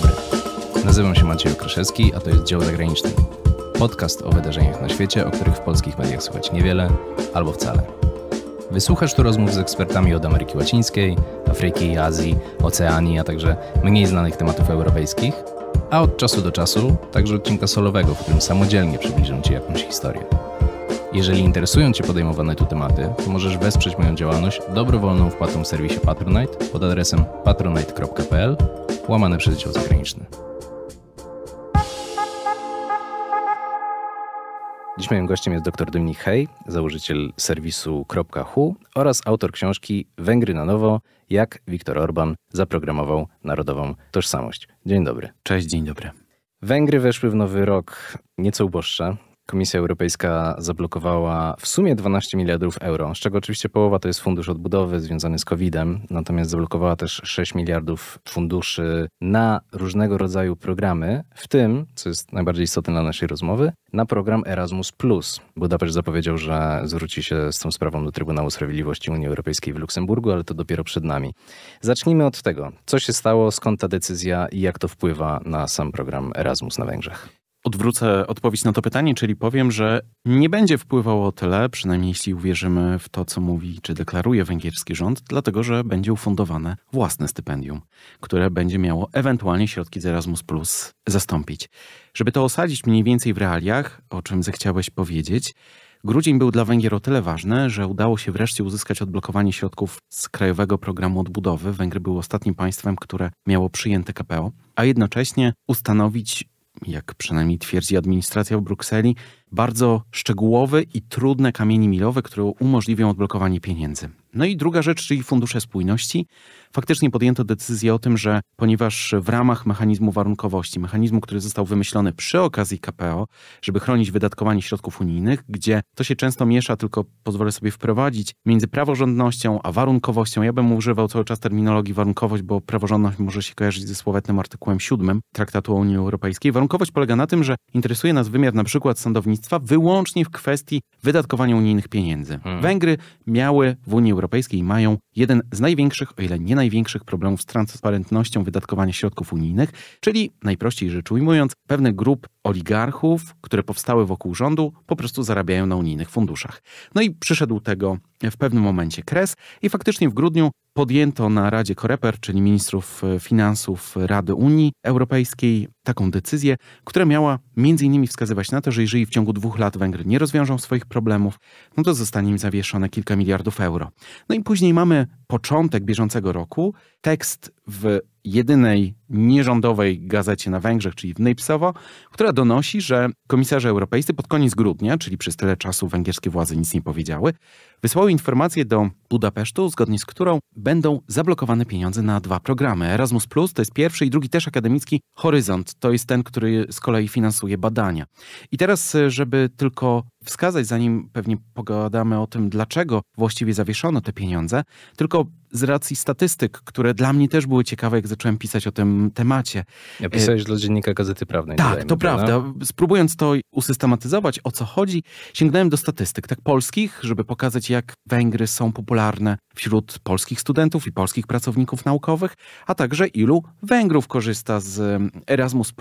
dobry. Nazywam się Maciej Okraszewski, a to jest Dział Zagraniczny. Podcast o wydarzeniach na świecie, o których w polskich mediach słychać niewiele albo wcale. Wysłuchasz tu rozmów z ekspertami od Ameryki Łacińskiej, Afryki, Azji, Oceanii, a także mniej znanych tematów europejskich, a od czasu do czasu także odcinka solowego, w którym samodzielnie przybliżę Ci jakąś historię. Jeżeli interesują Cię podejmowane tu tematy, to możesz wesprzeć moją działalność dobrowolną wpłatą w serwisie Patronite pod adresem patronite.pl łamane przez dział zagraniczny. Dziś moim gościem jest dr Dominik Hej, założyciel serwisu .hu oraz autor książki Węgry na nowo, jak Viktor Orban zaprogramował narodową tożsamość. Dzień dobry. Cześć, dzień dobry. Węgry weszły w nowy rok nieco uboższe, Komisja Europejska zablokowała w sumie 12 miliardów euro, z czego oczywiście połowa to jest fundusz odbudowy związany z COVID-em, natomiast zablokowała też 6 miliardów funduszy na różnego rodzaju programy, w tym, co jest najbardziej istotne dla naszej rozmowy, na program Erasmus. Budapeszt zapowiedział, że zwróci się z tą sprawą do Trybunału Sprawiedliwości Unii Europejskiej w Luksemburgu, ale to dopiero przed nami. Zacznijmy od tego, co się stało, skąd ta decyzja i jak to wpływa na sam program Erasmus na Węgrzech odwrócę odpowiedź na to pytanie, czyli powiem, że nie będzie wpływało tyle, przynajmniej jeśli uwierzymy w to, co mówi czy deklaruje węgierski rząd, dlatego że będzie ufundowane własne stypendium, które będzie miało ewentualnie środki z Erasmus Plus zastąpić. Żeby to osadzić mniej więcej w realiach, o czym zechciałeś powiedzieć, Grudzień był dla Węgier o tyle ważny, że udało się wreszcie uzyskać odblokowanie środków z Krajowego Programu Odbudowy. Węgry były ostatnim państwem, które miało przyjęte KPO, a jednocześnie ustanowić jak przynajmniej twierdzi administracja w Brukseli, bardzo szczegółowe i trudne kamienie milowe, które umożliwią odblokowanie pieniędzy. No i druga rzecz, czyli fundusze spójności. Faktycznie podjęto decyzję o tym, że ponieważ w ramach mechanizmu warunkowości, mechanizmu, który został wymyślony przy okazji KPO, żeby chronić wydatkowanie środków unijnych, gdzie to się często miesza, tylko pozwolę sobie wprowadzić, między praworządnością a warunkowością. Ja bym używał cały czas terminologii warunkowość, bo praworządność może się kojarzyć ze słowetnym artykułem 7 Traktatu o Unii Europejskiej. Warunkowość polega na tym, że interesuje nas wymiar na przykład sądownictwa państwa wyłącznie w kwestii wydatkowania unijnych pieniędzy. Hmm. Węgry miały w Unii Europejskiej mają jeden z największych, o ile nie największych problemów z transparentnością wydatkowania środków unijnych, czyli najprościej rzecz ujmując, pewnych grup oligarchów, które powstały wokół rządu, po prostu zarabiają na unijnych funduszach. No i przyszedł tego w pewnym momencie kres i faktycznie w grudniu podjęto na Radzie Koreper, czyli ministrów e, finansów Rady Unii Europejskiej, taką decyzję, która miała między innymi wskazywać na to, że jeżeli w ciągu dwóch lat Węgry nie rozwiążą swoich problemów, no to zostanie im zawieszone kilka miliardów euro. No i później mamy początek bieżącego roku, tekst w jedynej nierządowej gazecie na Węgrzech, czyli w Nypsowo, która donosi, że komisarze europejscy pod koniec grudnia, czyli przez tyle czasu węgierskie władze nic nie powiedziały, wysłały informację do Budapesztu, zgodnie z którą będą zablokowane pieniądze na dwa programy. Erasmus Plus to jest pierwszy i drugi też akademicki Horyzont. To jest ten, który z kolei finansuje badania. I teraz, e, żeby tylko wskazać, zanim pewnie pogadamy o tym, dlaczego właściwie zawieszono te pieniądze, tylko z racji statystyk, które dla mnie też były ciekawe, jak zacząłem pisać o tym temacie. Ja e, pisałeś dla dziennika Gazety Prawnej. Tak, to prawda. No? Spróbując to usystematyzować, o co chodzi, sięgnąłem do statystyk, tak polskich, żeby pokazać, jak Węgry są popularne wśród polskich studentów i polskich pracowników naukowych, a także ilu Węgrów korzysta z Erasmus,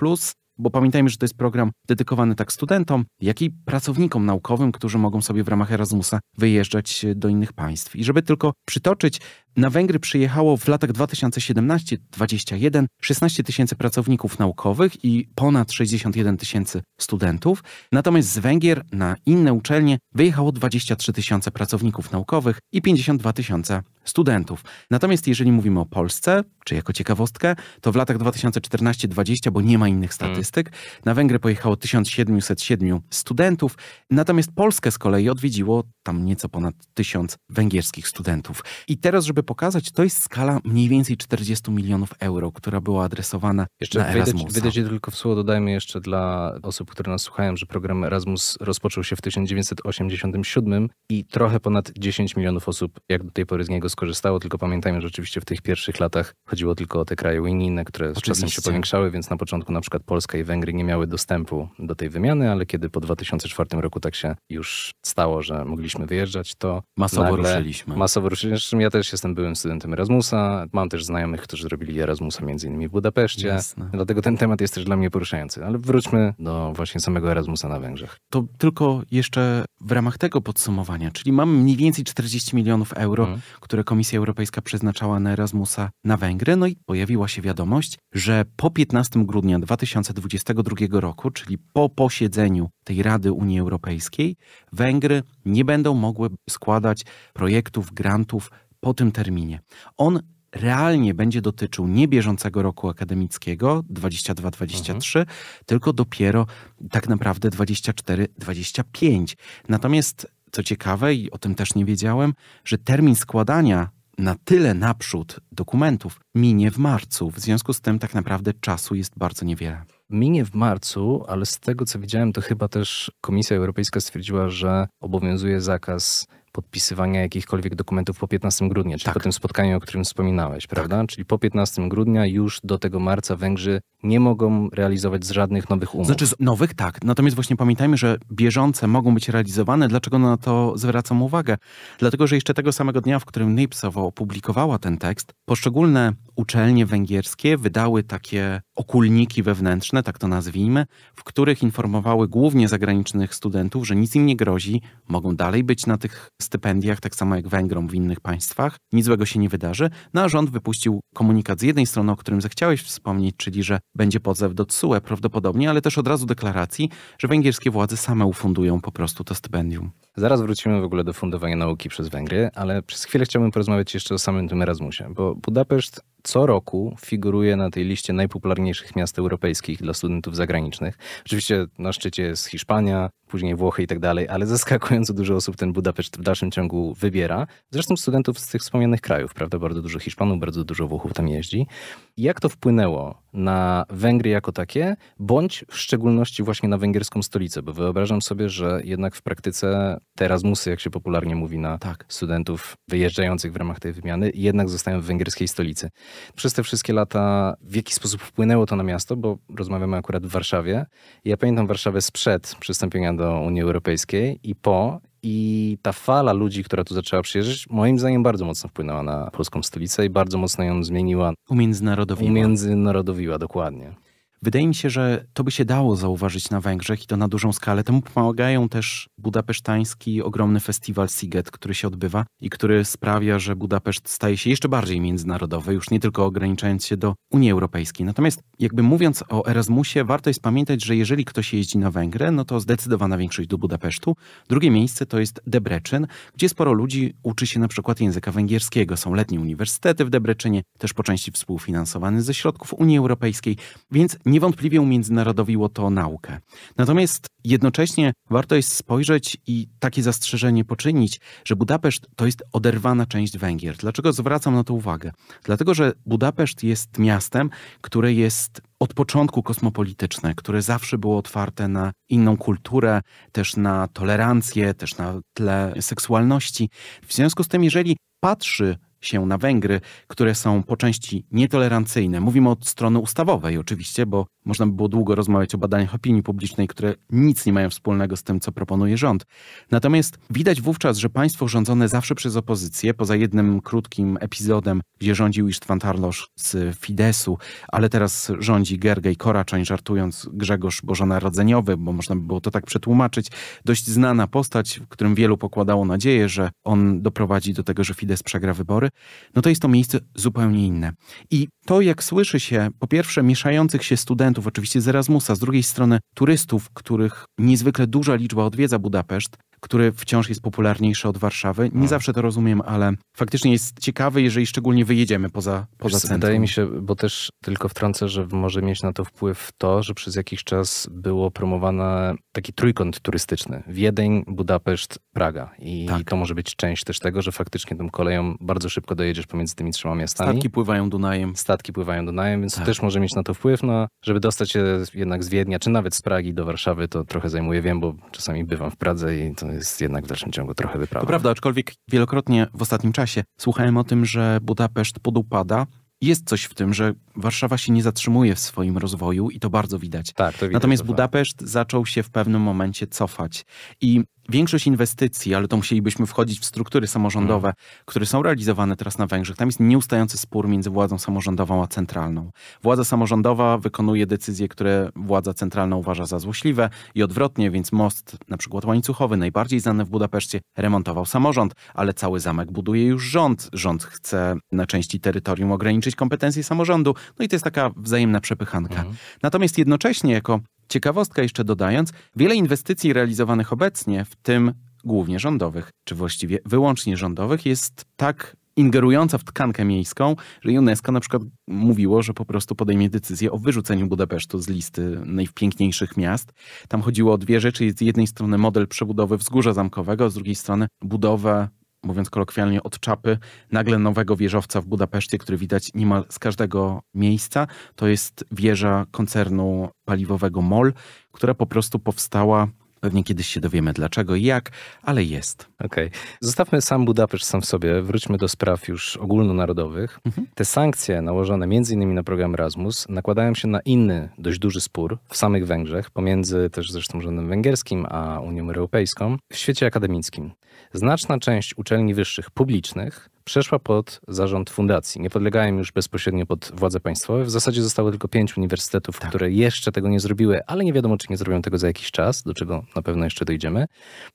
bo pamiętajmy, że to jest program dedykowany tak studentom, jak i pracownikom naukowym, którzy mogą sobie w ramach Erasmusa wyjeżdżać e, do innych państw. I żeby tylko przytoczyć, na Węgry przyjechało w latach 2017 2021 16 tysięcy pracowników naukowych i ponad 61 tysięcy studentów, natomiast z Węgier na inne uczelnie wyjechało 23 tysiące pracowników naukowych i 52 tysiące studentów. Natomiast jeżeli mówimy o Polsce, czy jako ciekawostkę, to w latach 2014-2020, bo nie ma innych hmm. statystyk, hmm. na Węgry pojechało 1707 studentów, natomiast Polskę z kolei odwiedziło tam nieco ponad 1000 węgierskich studentów. I teraz, żeby pokazać, to jest skala mniej więcej 40 milionów euro, która była adresowana jeszcze na Erasmusa. Wejdę ci tylko w słowo, dodajmy jeszcze dla osób, które nas słuchają, że program Erasmus rozpoczął się w 1987 i trochę ponad 10 milionów osób jak do tej pory z niego skorzystało, tylko pamiętajmy, że oczywiście w tych pierwszych latach chodziło tylko o te kraje unijne, które z czasem się powiększały, więc na początku na przykład Polska i Węgry nie miały dostępu do tej wymiany, ale kiedy po 2004 roku tak się już stało, że mogliśmy wyjeżdżać, to masowo ruszyliśmy. Masowo ruszyliśmy. Ja też jestem byłym studentem Erasmusa, mam też znajomych, którzy zrobili Erasmusa między innymi w Budapeszcie, Jasne. dlatego ten temat jest też dla mnie poruszający, ale wróćmy do właśnie samego Erasmusa na Węgrzech. To tylko jeszcze w ramach tego podsumowania, czyli mamy mniej więcej 40 milionów euro, mhm. które Komisja Europejska przeznaczała na Erasmusa na Węgry, no i pojawiła się wiadomość, że po 15 grudnia 2022 roku, czyli po posiedzeniu tej Rady Unii Europejskiej, Węgry nie będą mogły składać projektów, grantów po tym terminie. On realnie będzie dotyczył nie bieżącego roku akademickiego 22-23, mhm. tylko dopiero tak naprawdę 24-25. Natomiast co ciekawe, i o tym też nie wiedziałem, że termin składania na tyle naprzód dokumentów minie w marcu. W związku z tym tak naprawdę czasu jest bardzo niewiele. Minie w marcu, ale z tego co widziałem, to chyba też Komisja Europejska stwierdziła, że obowiązuje zakaz podpisywania jakichkolwiek dokumentów po 15 grudnia, czyli tak. po tym spotkaniu, o którym wspominałeś, tak. prawda? Tak. Czyli po 15 grudnia już do tego marca Węgrzy nie mogą realizować żadnych nowych umów. Znaczy z nowych tak, natomiast właśnie pamiętajmy, że bieżące mogą być realizowane. Dlaczego na to zwracam uwagę? Dlatego, że jeszcze tego samego dnia, w którym NIPSOW opublikowała ten tekst, poszczególne uczelnie węgierskie wydały takie okulniki wewnętrzne, tak to nazwijmy, w których informowały głównie zagranicznych studentów, że nic im nie grozi, mogą dalej być na tych stypendiach, tak samo jak Węgrom w innych państwach, nic złego się nie wydarzy. No a rząd wypuścił komunikat z jednej strony, o którym zechciałeś wspomnieć, czyli że będzie podzew do TSUE prawdopodobnie, ale też od razu deklaracji, że węgierskie władze same ufundują po prostu to stypendium. Zaraz wrócimy w ogóle do fundowania nauki przez Węgry, ale przez chwilę chciałbym porozmawiać jeszcze o samym tym Erasmusie, bo Budapeszt co roku figuruje na tej liście najpopularniejszych miast europejskich dla studentów zagranicznych. Oczywiście na szczycie jest Hiszpania, później Włochy i tak dalej, ale zaskakująco dużo osób ten Budapeszt w dalszym ciągu wybiera. Zresztą studentów z tych wspomnianych krajów, prawda? Bardzo dużo Hiszpanów, bardzo dużo Włochów tam jeździ. Jak to wpłynęło na Węgry jako takie, bądź w szczególności właśnie na węgierską stolicę, bo wyobrażam sobie, że jednak w praktyce te Erasmusy, jak się popularnie mówi na tak. studentów wyjeżdżających w ramach tej wymiany, jednak zostają w węgierskiej stolicy. Przez te wszystkie lata w jaki sposób wpłynęło to na miasto, bo rozmawiamy akurat w Warszawie. Ja pamiętam Warszawę sprzed przystąpienia do Unii Europejskiej i po i ta fala ludzi, która tu zaczęła przyjeżdżać, moim zdaniem bardzo mocno wpłynęła na polską stolicę i bardzo mocno ją zmieniła. Umiędzynarodowiła. Umiędzynarodowiła, dokładnie. Wydaje mi się, że to by się dało zauważyć na Węgrzech i to na dużą skalę. Temu pomagają też budapesztański ogromny festiwal Siget, który się odbywa i który sprawia, że Budapeszt staje się jeszcze bardziej międzynarodowy, już nie tylko ograniczając się do Unii Europejskiej. Natomiast jakby mówiąc o Erasmusie, warto jest pamiętać, że jeżeli ktoś jeździ na Węgry, no to zdecydowana większość do Budapesztu. Drugie miejsce to jest Debrecen, gdzie sporo ludzi uczy się na przykład języka węgierskiego. Są letnie uniwersytety w Debreczenie, też po części współfinansowane ze środków Unii Europejskiej, więc nie niewątpliwie umiędzynarodowiło to naukę. Natomiast jednocześnie warto jest spojrzeć i takie zastrzeżenie poczynić, że Budapeszt to jest oderwana część Węgier. Dlaczego zwracam na to uwagę? Dlatego, że Budapeszt jest miastem, które jest od początku kosmopolityczne, które zawsze było otwarte na inną kulturę, też na tolerancję, też na tle seksualności. W związku z tym, jeżeli patrzy się na Węgry, które są po części nietolerancyjne. Mówimy od strony ustawowej oczywiście, bo można by było długo rozmawiać o badaniach opinii publicznej, które nic nie mają wspólnego z tym, co proponuje rząd. Natomiast widać wówczas, że państwo rządzone zawsze przez opozycję, poza jednym krótkim epizodem, gdzie rządził István Tarlosz z Fidesu, ale teraz rządzi Gergej Koraczeń, żartując Grzegorz Bożonarodzeniowy, bo można by było to tak przetłumaczyć, dość znana postać, w którym wielu pokładało nadzieję, że on doprowadzi do tego, że Fidesz przegra wybory pory, no to jest to miejsce zupełnie inne. I to, jak słyszy się, po pierwsze, mieszających się studentów, oczywiście z Erasmusa, z drugiej strony turystów, których niezwykle duża liczba odwiedza Budapeszt, który wciąż jest popularniejszy od Warszawy. Nie no. zawsze to rozumiem, ale faktycznie jest ciekawy, jeżeli szczególnie wyjedziemy poza, poza centrum. Wydaje mi się, bo też tylko wtrącę, że może mieć na to wpływ to, że przez jakiś czas było promowane taki trójkąt turystyczny. Wiedeń, Budapeszt, Praga. I tak. to może być część też tego, że faktycznie tą koleją bardzo szybko dojedziesz pomiędzy tymi trzema miastami. Statki pływają Dunajem. Statki pływają Dunajem, więc tak. też może mieć na to wpływ. No, żeby dostać się jednak z Wiednia, czy nawet z Pragi do Warszawy, to trochę zajmuje, wiem, bo czasami bywam w Pradze i to jest jednak w dalszym ciągu trochę wyprawa. To prawda, aczkolwiek wielokrotnie w ostatnim czasie słuchałem o tym, że Budapeszt podupada. Jest coś w tym, że Warszawa się nie zatrzymuje w swoim rozwoju i to bardzo widać. Tak, to widać Natomiast Budapeszt zaczął się w pewnym momencie cofać. I większość inwestycji, ale to musielibyśmy wchodzić w struktury samorządowe, które są realizowane teraz na Węgrzech. Tam jest nieustający spór między władzą samorządową a centralną. Władza samorządowa wykonuje decyzje, które władza centralna uważa za złośliwe i odwrotnie, więc most na przykład łańcuchowy, najbardziej znany w Budapeszcie, remontował samorząd, ale cały zamek buduje już rząd. Rząd chce na części terytorium ograniczyć kompetencje samorządu. No i to jest taka wzajemna przepychanka. Mhm. Natomiast jednocześnie jako Ciekawostka jeszcze dodając, wiele inwestycji realizowanych obecnie, w tym głównie rządowych, czy właściwie wyłącznie rządowych, jest tak ingerująca w tkankę miejską, że UNESCO na przykład mówiło, że po prostu podejmie decyzję o wyrzuceniu Budapesztu z listy najpiękniejszych miast. Tam chodziło o dwie rzeczy. Z jednej strony model przebudowy wzgórza zamkowego, z drugiej strony budowę mówiąc kolokwialnie, od czapy, nagle nowego wieżowca w Budapeszcie, który widać niemal z każdego miejsca. To jest wieża koncernu paliwowego MOL, która po prostu powstała Pewnie kiedyś się dowiemy dlaczego i jak, ale jest. Okej. Okay. Zostawmy sam Budapeszt sam w sobie, wróćmy do spraw już ogólnonarodowych. Mhm. Te sankcje nałożone m.in. na program Erasmus nakładają się na inny dość duży spór w samych Węgrzech, pomiędzy też zresztą rządem węgierskim a Unią Europejską, w świecie akademickim. Znaczna część uczelni wyższych publicznych przeszła pod zarząd fundacji. Nie podlegają już bezpośrednio pod władze państwowe. W zasadzie zostało tylko pięć uniwersytetów, tak. które jeszcze tego nie zrobiły, ale nie wiadomo, czy nie zrobią tego za jakiś czas, do czego na pewno jeszcze dojdziemy.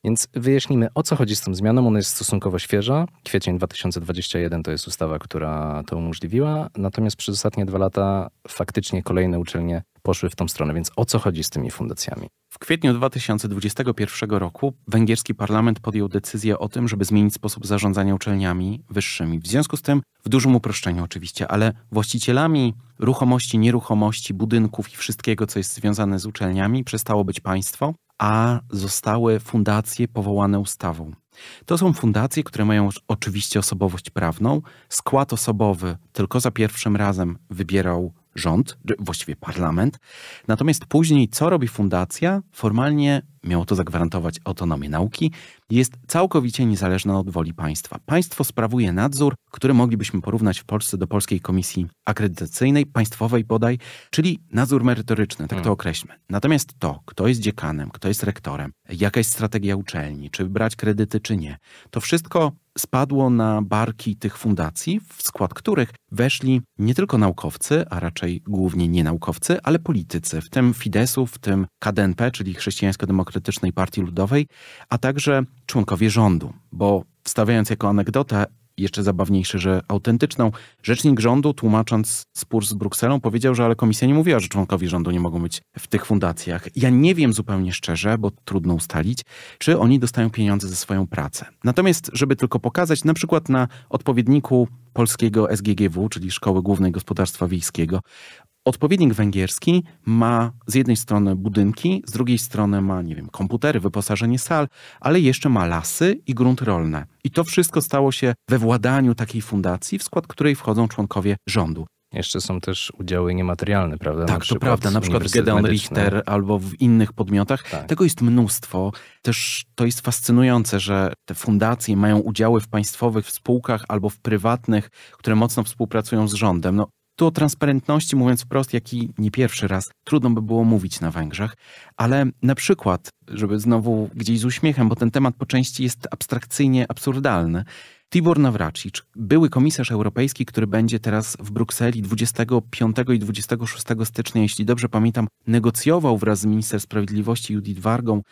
Więc wyjaśnimy, o co chodzi z tą zmianą. Ona jest stosunkowo świeża. Kwiecień 2021 to jest ustawa, która to umożliwiła. Natomiast przez ostatnie dwa lata faktycznie kolejne uczelnie poszły w tą stronę. Więc o co chodzi z tymi fundacjami? W kwietniu 2021 roku węgierski parlament podjął decyzję o tym, żeby zmienić sposób zarządzania uczelniami wyższymi. W związku z tym, w dużym uproszczeniu oczywiście, ale właścicielami ruchomości, nieruchomości, budynków i wszystkiego, co jest związane z uczelniami, przestało być państwo, a zostały fundacje powołane ustawą. To są fundacje, które mają oczywiście osobowość prawną. Skład osobowy tylko za pierwszym razem wybierał rząd, właściwie parlament. Natomiast później, co robi fundacja? Formalnie miało to zagwarantować autonomię nauki, jest całkowicie niezależna od woli państwa. Państwo sprawuje nadzór, który moglibyśmy porównać w Polsce do Polskiej Komisji Akredytacyjnej, państwowej bodaj, czyli nadzór merytoryczny, tak to hmm. określmy. Natomiast to, kto jest dziekanem, kto jest rektorem, jaka jest strategia uczelni, czy brać kredyty, czy nie, to wszystko spadło na barki tych fundacji, w skład których weszli nie tylko naukowcy, a raczej głównie nie naukowcy, ale politycy, w tym Fidesu, w tym KDNP, czyli Chrześcijańsko-Demokratyczny Demokratycznej Partii Ludowej, a także członkowie rządu, bo wstawiając jako anegdotę, jeszcze zabawniejsze, że autentyczną. Rzecznik rządu, tłumacząc spór z Brukselą, powiedział, że ale komisja nie mówiła, że członkowie rządu nie mogą być w tych fundacjach. Ja nie wiem zupełnie szczerze, bo trudno ustalić, czy oni dostają pieniądze za swoją pracę. Natomiast, żeby tylko pokazać, na przykład na odpowiedniku polskiego SGGW, czyli Szkoły Głównej Gospodarstwa Wiejskiego, Odpowiednik węgierski ma z jednej strony budynki, z drugiej strony ma, nie wiem, komputery, wyposażenie sal, ale jeszcze ma lasy i grunty rolne. I to wszystko stało się we władaniu takiej fundacji, w skład której wchodzą członkowie rządu. Jeszcze są też udziały niematerialne, prawda? Tak, to prawda. Na przykład w Gedeon Richter albo w innych podmiotach. Tak. Tego jest mnóstwo. Też to jest fascynujące, że te fundacje mają udziały w państwowych w spółkach albo w prywatnych, które mocno współpracują z rządem. No, tu o transparentności, mówiąc wprost, jaki nie pierwszy raz, trudno by było mówić na Węgrzech, ale na przykład, żeby znowu gdzieś z uśmiechem, bo ten temat po części jest abstrakcyjnie absurdalny, Tibor Nawracicz, były komisarz europejski, który będzie teraz w Brukseli 25 i 26 stycznia, jeśli dobrze pamiętam, negocjował wraz z minister sprawiedliwości Judith Wargą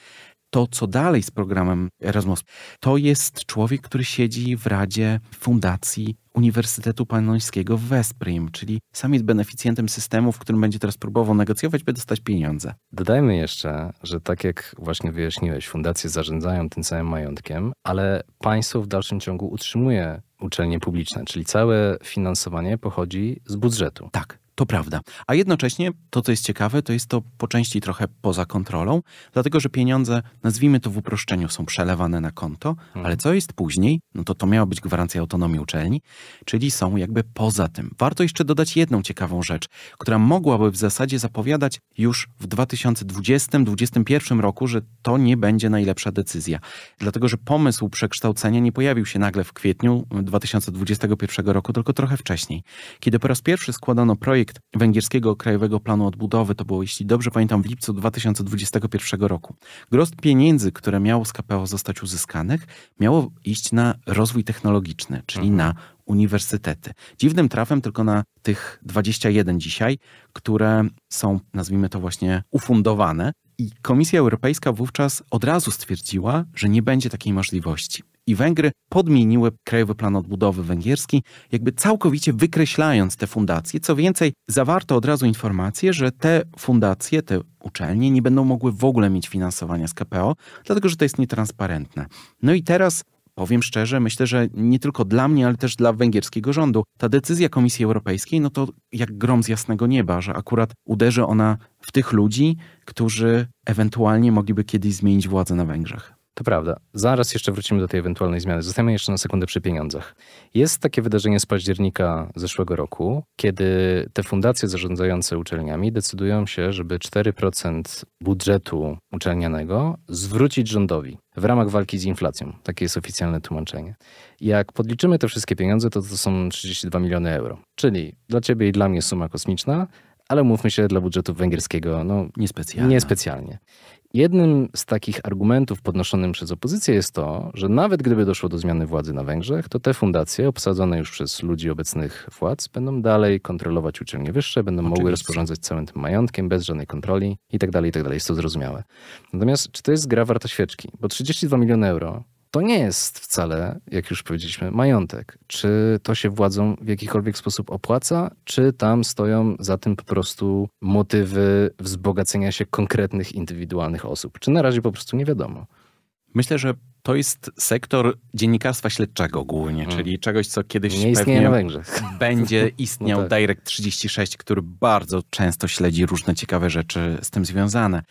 to, co dalej z programem Erasmus. To jest człowiek, który siedzi w Radzie Fundacji Uniwersytetu Panońskiego w Veszprym, czyli sam jest beneficjentem systemu, w którym będzie teraz próbował negocjować, by dostać pieniądze. Dodajmy jeszcze, że tak jak właśnie wyjaśniłeś, fundacje zarządzają tym samym majątkiem, ale państwo w dalszym ciągu utrzymuje uczelnie publiczne, czyli całe finansowanie pochodzi z budżetu. Tak. To prawda. A jednocześnie to, co jest ciekawe, to jest to po części trochę poza kontrolą, dlatego że pieniądze, nazwijmy to w uproszczeniu, są przelewane na konto, mhm. ale co jest później, no to to miała być gwarancja autonomii uczelni, czyli są jakby poza tym. Warto jeszcze dodać jedną ciekawą rzecz, która mogłaby w zasadzie zapowiadać już w 2020-2021 roku, że to nie będzie najlepsza decyzja. Dlatego, że pomysł przekształcenia nie pojawił się nagle w kwietniu 2021 roku, tylko trochę wcześniej, kiedy po raz pierwszy składano projekt projekt Węgierskiego Krajowego Planu Odbudowy. To było, jeśli dobrze pamiętam, w lipcu 2021 roku. Grosz pieniędzy, które miało z KPO zostać uzyskanych, miało iść na rozwój technologiczny, czyli mhm. na uniwersytety. Dziwnym trafem tylko na tych 21 dzisiaj, które są, nazwijmy to właśnie, ufundowane. I Komisja Europejska wówczas od razu stwierdziła, że nie będzie takiej możliwości i Węgry podmieniły Krajowy Plan Odbudowy węgierski, jakby całkowicie wykreślając te fundacje. Co więcej, zawarto od razu informację, że te fundacje, te uczelnie nie będą mogły w ogóle mieć finansowania z KPO, dlatego że to jest nietransparentne. No i teraz powiem szczerze, myślę, że nie tylko dla mnie, ale też dla węgierskiego rządu. Ta decyzja Komisji Europejskiej, no to jak grom z jasnego nieba, że akurat uderzy ona w tych ludzi, którzy ewentualnie mogliby kiedyś zmienić władzę na Węgrzech. To prawda. Zaraz jeszcze wrócimy do tej ewentualnej zmiany. Zostajemy jeszcze na sekundę przy pieniądzach. Jest takie wydarzenie z października zeszłego roku, kiedy te fundacje zarządzające uczelniami decydują się, żeby 4% budżetu uczelnianego zwrócić rządowi w ramach walki z inflacją. Takie jest oficjalne tłumaczenie. Jak podliczymy te wszystkie pieniądze, to to są 32 miliony euro. Czyli dla ciebie i dla mnie suma kosmiczna, ale mówmy się, dla budżetu węgierskiego, no niespecjalnie. niespecjalnie. Jednym z takich argumentów podnoszonym przez opozycję jest to, że nawet gdyby doszło do zmiany władzy na Węgrzech, to te fundacje obsadzone już przez ludzi obecnych władz będą dalej kontrolować uczelnie wyższe, będą Oczywiście. mogły rozporządzać całym tym majątkiem bez żadnej kontroli itd., tak itd. Tak jest to zrozumiałe. Natomiast czy to jest gra warta świeczki? Bo 32 miliony euro to nie jest wcale, jak już powiedzieliśmy, majątek. Czy to się władzą w jakikolwiek sposób opłaca, czy tam stoją za tym po prostu motywy wzbogacenia się konkretnych, indywidualnych osób? Czy na razie po prostu nie wiadomo? Myślę, że to jest sektor dziennikarstwa śledczego głównie, hmm. czyli czegoś, co kiedyś Nie pewnie będzie no istniał no tak. Direct 36, który bardzo często śledzi różne ciekawe rzeczy z tym związane.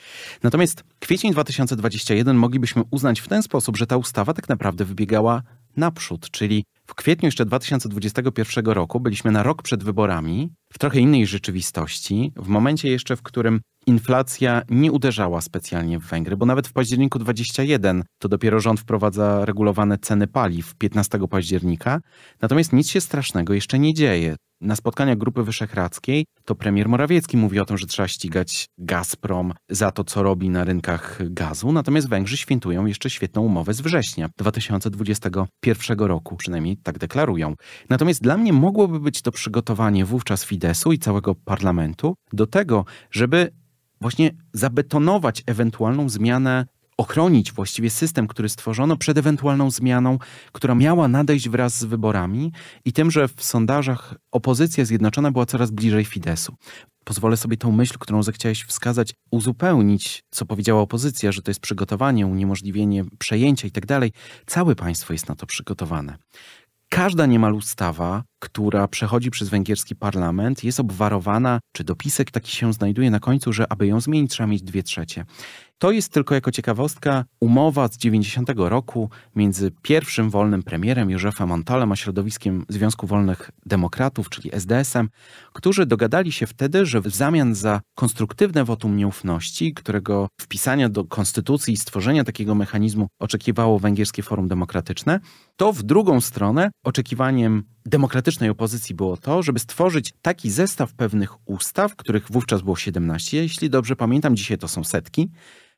Natomiast kwiecień 2021 moglibyśmy uznać w ten sposób, że ta ustawa tak naprawdę wybiegała naprzód, czyli w kwietniu jeszcze 2021 roku byliśmy na rok przed wyborami, w trochę innej rzeczywistości, w momencie jeszcze, w którym inflacja nie uderzała specjalnie w Węgry, bo nawet w październiku 21 to dopiero rząd wprowadza regulowane ceny paliw 15 października. Natomiast nic się strasznego jeszcze nie dzieje. Na spotkaniach Grupy Wyszehradzkiej to premier Morawiecki mówi o tym, że trzeba ścigać Gazprom za to, co robi na rynkach gazu, natomiast Węgrzy świętują jeszcze świetną umowę z września 2021 roku, przynajmniej tak deklarują. Natomiast dla mnie mogłoby być to przygotowanie wówczas Fidesu i całego parlamentu do tego, żeby właśnie zabetonować ewentualną zmianę, ochronić właściwie system, który stworzono przed ewentualną zmianą, która miała nadejść wraz z wyborami i tym, że w sondażach opozycja zjednoczona była coraz bliżej Fidesu pozwolę sobie tą myśl, którą zechciałeś wskazać, uzupełnić, co powiedziała opozycja, że to jest przygotowanie, uniemożliwienie przejęcia i tak dalej. Całe państwo jest na to przygotowane. Każda niemal ustawa, która przechodzi przez węgierski parlament, jest obwarowana, czy dopisek taki się znajduje na końcu, że aby ją zmienić, trzeba mieć dwie trzecie. To jest tylko jako ciekawostka umowa z 90 roku między pierwszym wolnym premierem Józefem Antalem a środowiskiem Związku Wolnych Demokratów, czyli SDS-em, którzy dogadali się wtedy, że w zamian za konstruktywne wotum nieufności, którego wpisania do konstytucji i stworzenia takiego mechanizmu oczekiwało Węgierskie Forum Demokratyczne, to w drugą stronę oczekiwaniem demokratycznej opozycji było to, żeby stworzyć taki zestaw pewnych ustaw, których wówczas było 17, jeśli dobrze pamiętam, dzisiaj to są setki,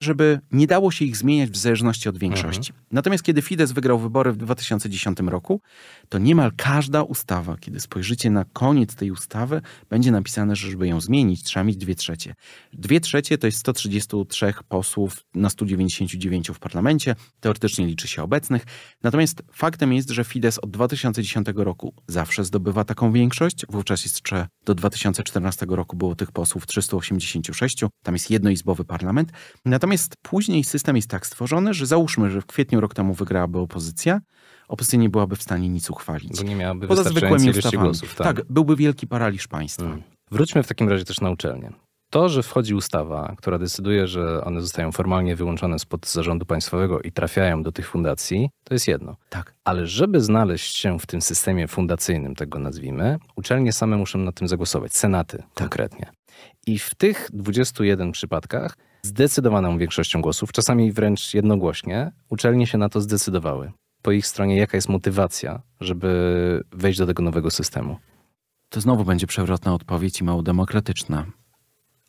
żeby nie dało się ich zmieniać w zależności od większości. Mhm. Natomiast kiedy Fidesz wygrał wybory w 2010 roku, to niemal każda ustawa, kiedy spojrzycie na koniec tej ustawy, będzie napisane, że żeby ją zmienić, trzeba mieć dwie trzecie. Dwie trzecie to jest 133 posłów na 199 w parlamencie, teoretycznie liczy się obecnych. Natomiast faktem jest, że Fidesz od 2010 roku zawsze zdobywa taką większość. Wówczas jeszcze do 2014 roku było tych posłów 386, tam jest jednoizbowy parlament. Natomiast Natomiast później system jest tak stworzony, że załóżmy, że w kwietniu rok temu wygrałaby opozycja, opozycja nie byłaby w stanie nic uchwalić. Bo nie miałaby Poza zwykłymi ustawami. Głosów, tak. tak. byłby wielki paraliż państwa. Hmm. Wróćmy w takim razie też na uczelnię. To, że wchodzi ustawa, która decyduje, że one zostają formalnie wyłączone spod zarządu państwowego i trafiają do tych fundacji, to jest jedno. Tak. Ale żeby znaleźć się w tym systemie fundacyjnym, tego nazwijmy, uczelnie same muszą na tym zagłosować, senaty tak. konkretnie. I w tych 21 przypadkach zdecydowaną większością głosów, czasami wręcz jednogłośnie, uczelnie się na to zdecydowały. Po ich stronie jaka jest motywacja, żeby wejść do tego nowego systemu? To znowu będzie przewrotna odpowiedź i mało demokratyczna.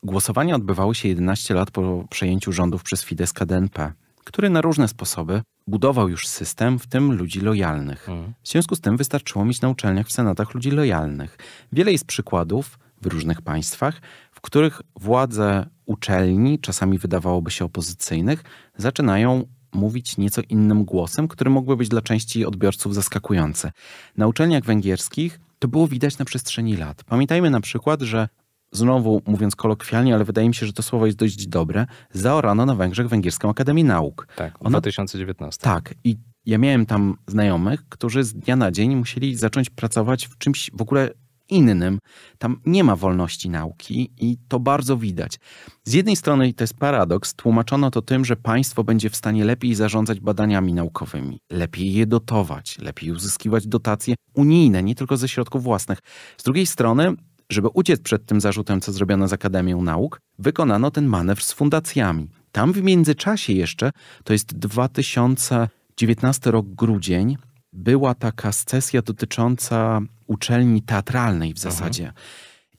Głosowania odbywały się 11 lat po przejęciu rządów przez Fidesz KDNP, który na różne sposoby budował już system, w tym ludzi lojalnych. Mhm. W związku z tym wystarczyło mieć na uczelniach w senatach ludzi lojalnych. Wiele jest przykładów w różnych państwach, w których władze uczelni, czasami wydawałoby się opozycyjnych, zaczynają mówić nieco innym głosem, który mógłby być dla części odbiorców zaskakujący. Na uczelniach węgierskich to było widać na przestrzeni lat. Pamiętajmy na przykład, że znowu mówiąc kolokwialnie, ale wydaje mi się, że to słowo jest dość dobre, zaorano na Węgrzech Węgierską Akademię Nauk. Tak, w Ona... 2019. Tak, i ja miałem tam znajomych, którzy z dnia na dzień musieli zacząć pracować w czymś w ogóle innym. Tam nie ma wolności nauki i to bardzo widać. Z jednej strony, i to jest paradoks, tłumaczono to tym, że państwo będzie w stanie lepiej zarządzać badaniami naukowymi, lepiej je dotować, lepiej uzyskiwać dotacje unijne, nie tylko ze środków własnych. Z drugiej strony, żeby uciec przed tym zarzutem, co zrobiono z Akademią Nauk, wykonano ten manewr z fundacjami. Tam w międzyczasie jeszcze, to jest 2019 rok grudzień, była taka sesja dotycząca uczelni teatralnej w mhm. zasadzie.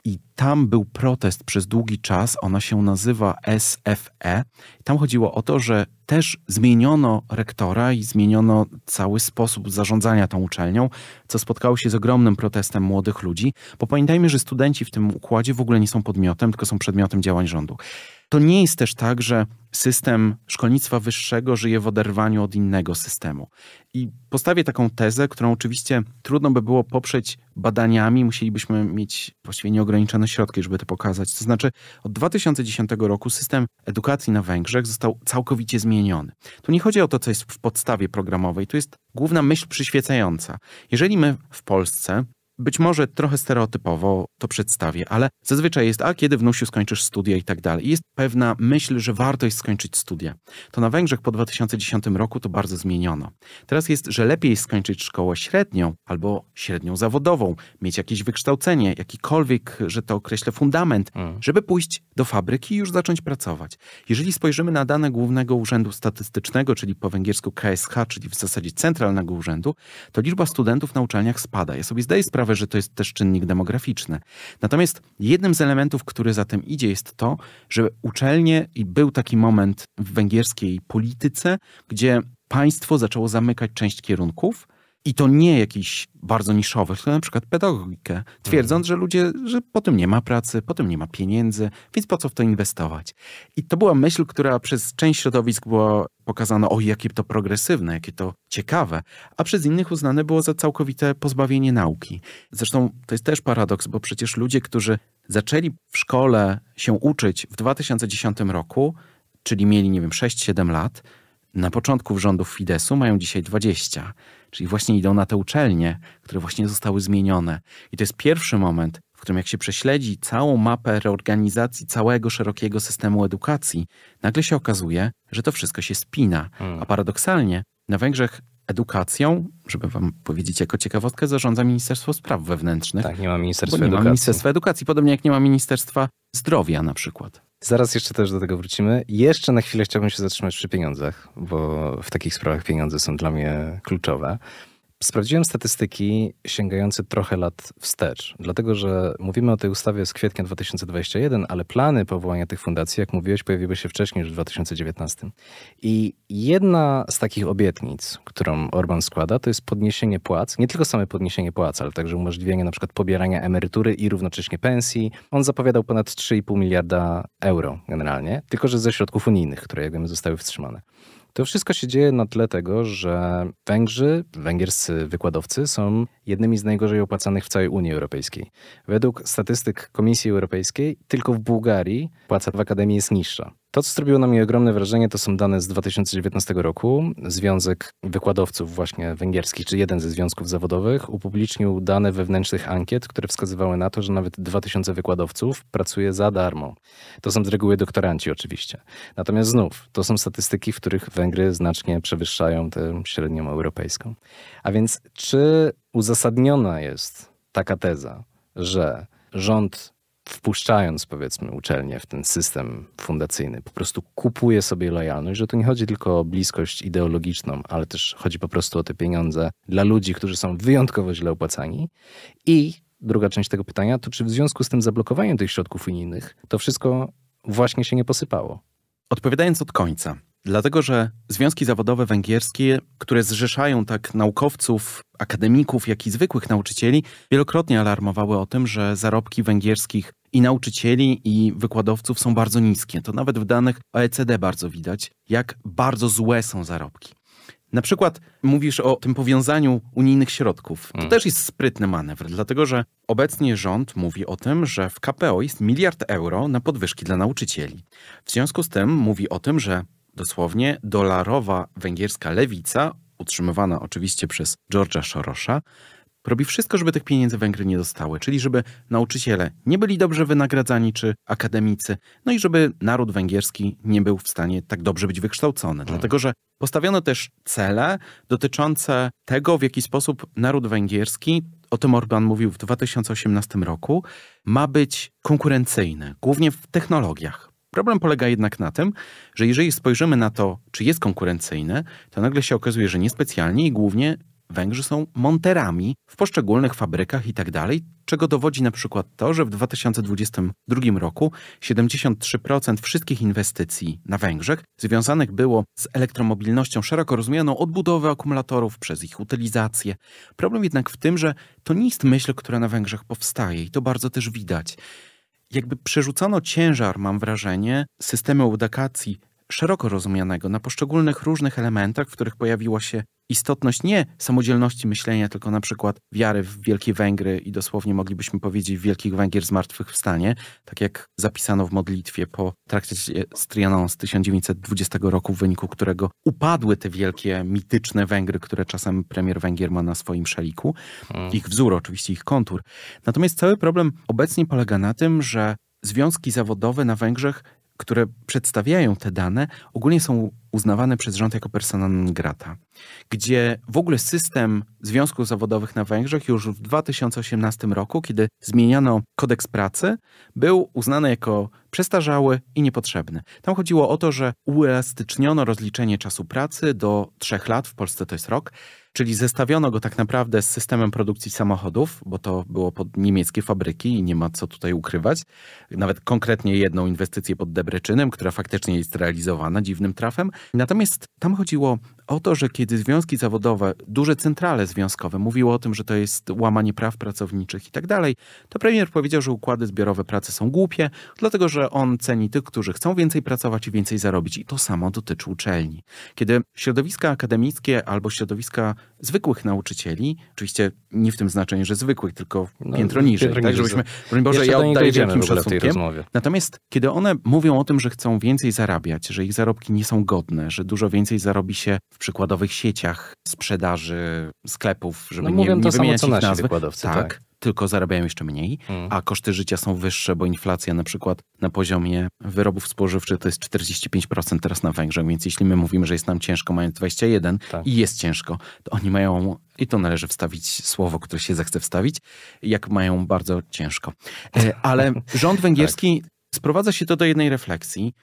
I tam był protest przez długi czas, ona się nazywa SFE. Tam chodziło o to, że też zmieniono rektora i zmieniono cały sposób zarządzania tą uczelnią, co spotkało się z ogromnym protestem młodych ludzi, bo pamiętajmy, że studenci w tym układzie w ogóle nie są podmiotem, tylko są przedmiotem działań rządu. To nie jest też tak, że system szkolnictwa wyższego żyje w oderwaniu od innego systemu. I postawię taką tezę, którą oczywiście trudno by było poprzeć badaniami, musielibyśmy mieć właściwie nieograniczone środki, żeby to pokazać. To znaczy, od 2010 roku system edukacji na Węgrzech został całkowicie zmieniony. Tu nie chodzi o to, co jest w podstawie programowej, tu jest główna myśl przyświecająca. Jeżeli my w Polsce być może trochę stereotypowo to przedstawię, ale zazwyczaj jest, a kiedy wnusiu skończysz studia i tak dalej. Jest pewna myśl, że warto jest skończyć studia. To na Węgrzech po 2010 roku to bardzo zmieniono. Teraz jest, że lepiej skończyć szkołę średnią albo średnią zawodową, mieć jakieś wykształcenie, jakikolwiek, że to określę, fundament, mm. żeby pójść do fabryki i już zacząć pracować. Jeżeli spojrzymy na dane Głównego Urzędu Statystycznego, czyli po węgiersku KSH, czyli w zasadzie Centralnego Urzędu, to liczba studentów na uczelniach spada. Ja sobie zdaję sprawę, sprawę, że to jest też czynnik demograficzny. Natomiast jednym z elementów, który za tym idzie, jest to, że uczelnie i był taki moment w węgierskiej polityce, gdzie państwo zaczęło zamykać część kierunków, i to nie jakiś bardzo niszowy, tylko na przykład pedagogikę, twierdząc, że ludzie, że po tym nie ma pracy, po tym nie ma pieniędzy, więc po co w to inwestować? I to była myśl, która przez część środowisk była pokazana, o jakie to progresywne, jakie to ciekawe, a przez innych uznane było za całkowite pozbawienie nauki. Zresztą to jest też paradoks, bo przecież ludzie, którzy zaczęli w szkole się uczyć w 2010 roku, czyli mieli, nie wiem, 6-7 lat, na początku rządów Fidesu mają dzisiaj 20 czyli właśnie idą na te uczelnie, które właśnie zostały zmienione. I to jest pierwszy moment, w którym jak się prześledzi całą mapę reorganizacji całego szerokiego systemu edukacji, nagle się okazuje, że to wszystko się spina. Hmm. A paradoksalnie na Węgrzech edukacją, żeby wam powiedzieć jako ciekawostkę, zarządza Ministerstwo Spraw Wewnętrznych. Tak, nie ma Ministerstwa Edukacji. Nie ma Ministerstwa Edukacji, podobnie jak nie ma Ministerstwa Zdrowia na przykład. Zaraz jeszcze też do tego wrócimy. Jeszcze na chwilę chciałbym się zatrzymać przy pieniądzach, bo w takich sprawach pieniądze są dla mnie kluczowe. Sprawdziłem statystyki sięgające trochę lat wstecz, dlatego że mówimy o tej ustawie z kwietnia 2021, ale plany powołania tych fundacji, jak mówiłeś, pojawiły się wcześniej, już w 2019. I jedna z takich obietnic, którą Orban składa, to jest podniesienie płac, nie tylko same podniesienie płac, ale także umożliwienie na przykład pobierania emerytury i równocześnie pensji. On zapowiadał ponad 3,5 miliarda euro generalnie, tylko że ze środków unijnych, które jak wiemy zostały wstrzymane. To wszystko się dzieje na tle tego, że Węgrzy, węgierscy wykładowcy są jednymi z najgorzej opłacanych w całej Unii Europejskiej. Według statystyk Komisji Europejskiej tylko w Bułgarii płaca w akademii jest niższa. To, co zrobiło na mnie ogromne wrażenie, to są dane z 2019 roku. Związek wykładowców właśnie węgierskich, czy jeden ze związków zawodowych, upublicznił dane wewnętrznych ankiet, które wskazywały na to, że nawet 2000 wykładowców pracuje za darmo. To są z reguły doktoranci oczywiście. Natomiast znów, to są statystyki, w których Węgry znacznie przewyższają tę średnią europejską. A więc czy uzasadniona jest taka teza, że rząd wpuszczając powiedzmy uczelnię w ten system fundacyjny, po prostu kupuje sobie lojalność, że to nie chodzi tylko o bliskość ideologiczną, ale też chodzi po prostu o te pieniądze dla ludzi, którzy są wyjątkowo źle opłacani. I druga część tego pytania to, czy w związku z tym zablokowaniem tych środków unijnych to wszystko właśnie się nie posypało? Odpowiadając od końca, Dlatego, że związki zawodowe węgierskie, które zrzeszają tak naukowców, akademików, jak i zwykłych nauczycieli, wielokrotnie alarmowały o tym, że zarobki węgierskich i nauczycieli, i wykładowców są bardzo niskie. To nawet w danych OECD bardzo widać, jak bardzo złe są zarobki. Na przykład mówisz o tym powiązaniu unijnych środków. To mm. też jest sprytny manewr, dlatego że obecnie rząd mówi o tym, że w KPO jest miliard euro na podwyżki dla nauczycieli. W związku z tym mówi o tym, że dosłownie dolarowa węgierska lewica, utrzymywana oczywiście przez George'a Sorosza, robi wszystko, żeby tych pieniędzy Węgry nie dostały, czyli żeby nauczyciele nie byli dobrze wynagradzani czy akademicy, no i żeby naród węgierski nie był w stanie tak dobrze być wykształcony. Hmm. Dlatego, że postawiono też cele dotyczące tego, w jaki sposób naród węgierski o tym Orban mówił w 2018 roku, ma być konkurencyjny, głównie w technologiach. Problem polega jednak na tym, że jeżeli spojrzymy na to, czy jest konkurencyjne, to nagle się okazuje, że niespecjalnie i głównie Węgrzy są monterami w poszczególnych fabrykach itd., tak czego dowodzi na przykład to, że w 2022 roku 73% wszystkich inwestycji na Węgrzech związanych było z elektromobilnością szeroko rozumianą od akumulatorów przez ich utylizację. Problem jednak w tym, że to nie jest myśl, która na Węgrzech powstaje i to bardzo też widać jakby przerzucono ciężar, mam wrażenie, systemu edukacji szeroko rozumianego, na poszczególnych różnych elementach, w których pojawiła się istotność nie samodzielności myślenia, tylko na przykład wiary w Wielkie Węgry i dosłownie moglibyśmy powiedzieć Wielkich Węgier Zmartwychwstanie, tak jak zapisano w modlitwie po traktacie z Trianon z 1920 roku, w wyniku którego upadły te wielkie, mityczne Węgry, które czasem premier Węgier ma na swoim szeliku. Hmm. Ich wzór, oczywiście ich kontur. Natomiast cały problem obecnie polega na tym, że związki zawodowe na Węgrzech które przedstawiają te dane, ogólnie są uznawane przez rząd jako persona non grata, gdzie w ogóle system związków zawodowych na Węgrzech już w 2018 roku, kiedy zmieniano kodeks pracy, był uznany jako przestarzały i niepotrzebny. Tam chodziło o to, że uelastyczniono rozliczenie czasu pracy do trzech lat, w Polsce to jest rok, czyli zestawiono go tak naprawdę z systemem produkcji samochodów, bo to było pod niemieckie fabryki i nie ma co tutaj ukrywać. Nawet konkretnie jedną inwestycję pod Debreczynem, która faktycznie jest realizowana dziwnym trafem. Natomiast tam chodziło o to, że kiedy związki zawodowe, duże centrale związkowe mówiły o tym, że to jest łamanie praw pracowniczych i tak dalej, to premier powiedział, że układy zbiorowe pracy są głupie, dlatego że on ceni tych, którzy chcą więcej pracować i więcej zarobić. I to samo dotyczy uczelni. Kiedy środowiska akademickie albo środowiska zwykłych nauczycieli, oczywiście nie w tym znaczeniu, że zwykłych, tylko no, piętro niżej, piętro tak, żebyśmy, broń Boże, ja oddaję wielkim szacunkiem. Natomiast kiedy one mówią o tym, że chcą więcej zarabiać, że ich zarobki nie są godne, że dużo więcej zarobi się w przykładowych sieciach sprzedaży sklepów, żeby no, nie, nie wymieniać samo, ich nazwy. Tak, tak tylko zarabiają jeszcze mniej, mm. a koszty życia są wyższe, bo inflacja na przykład na poziomie wyrobów spożywczych to jest 45% teraz na Węgrzech, więc jeśli my mówimy, że jest nam ciężko mając 21 tak. i jest ciężko, to oni mają, i to należy wstawić słowo, które się zechce wstawić, jak mają bardzo ciężko. E, ale rząd tak. węgierski tak. sprowadza się to do jednej refleksji,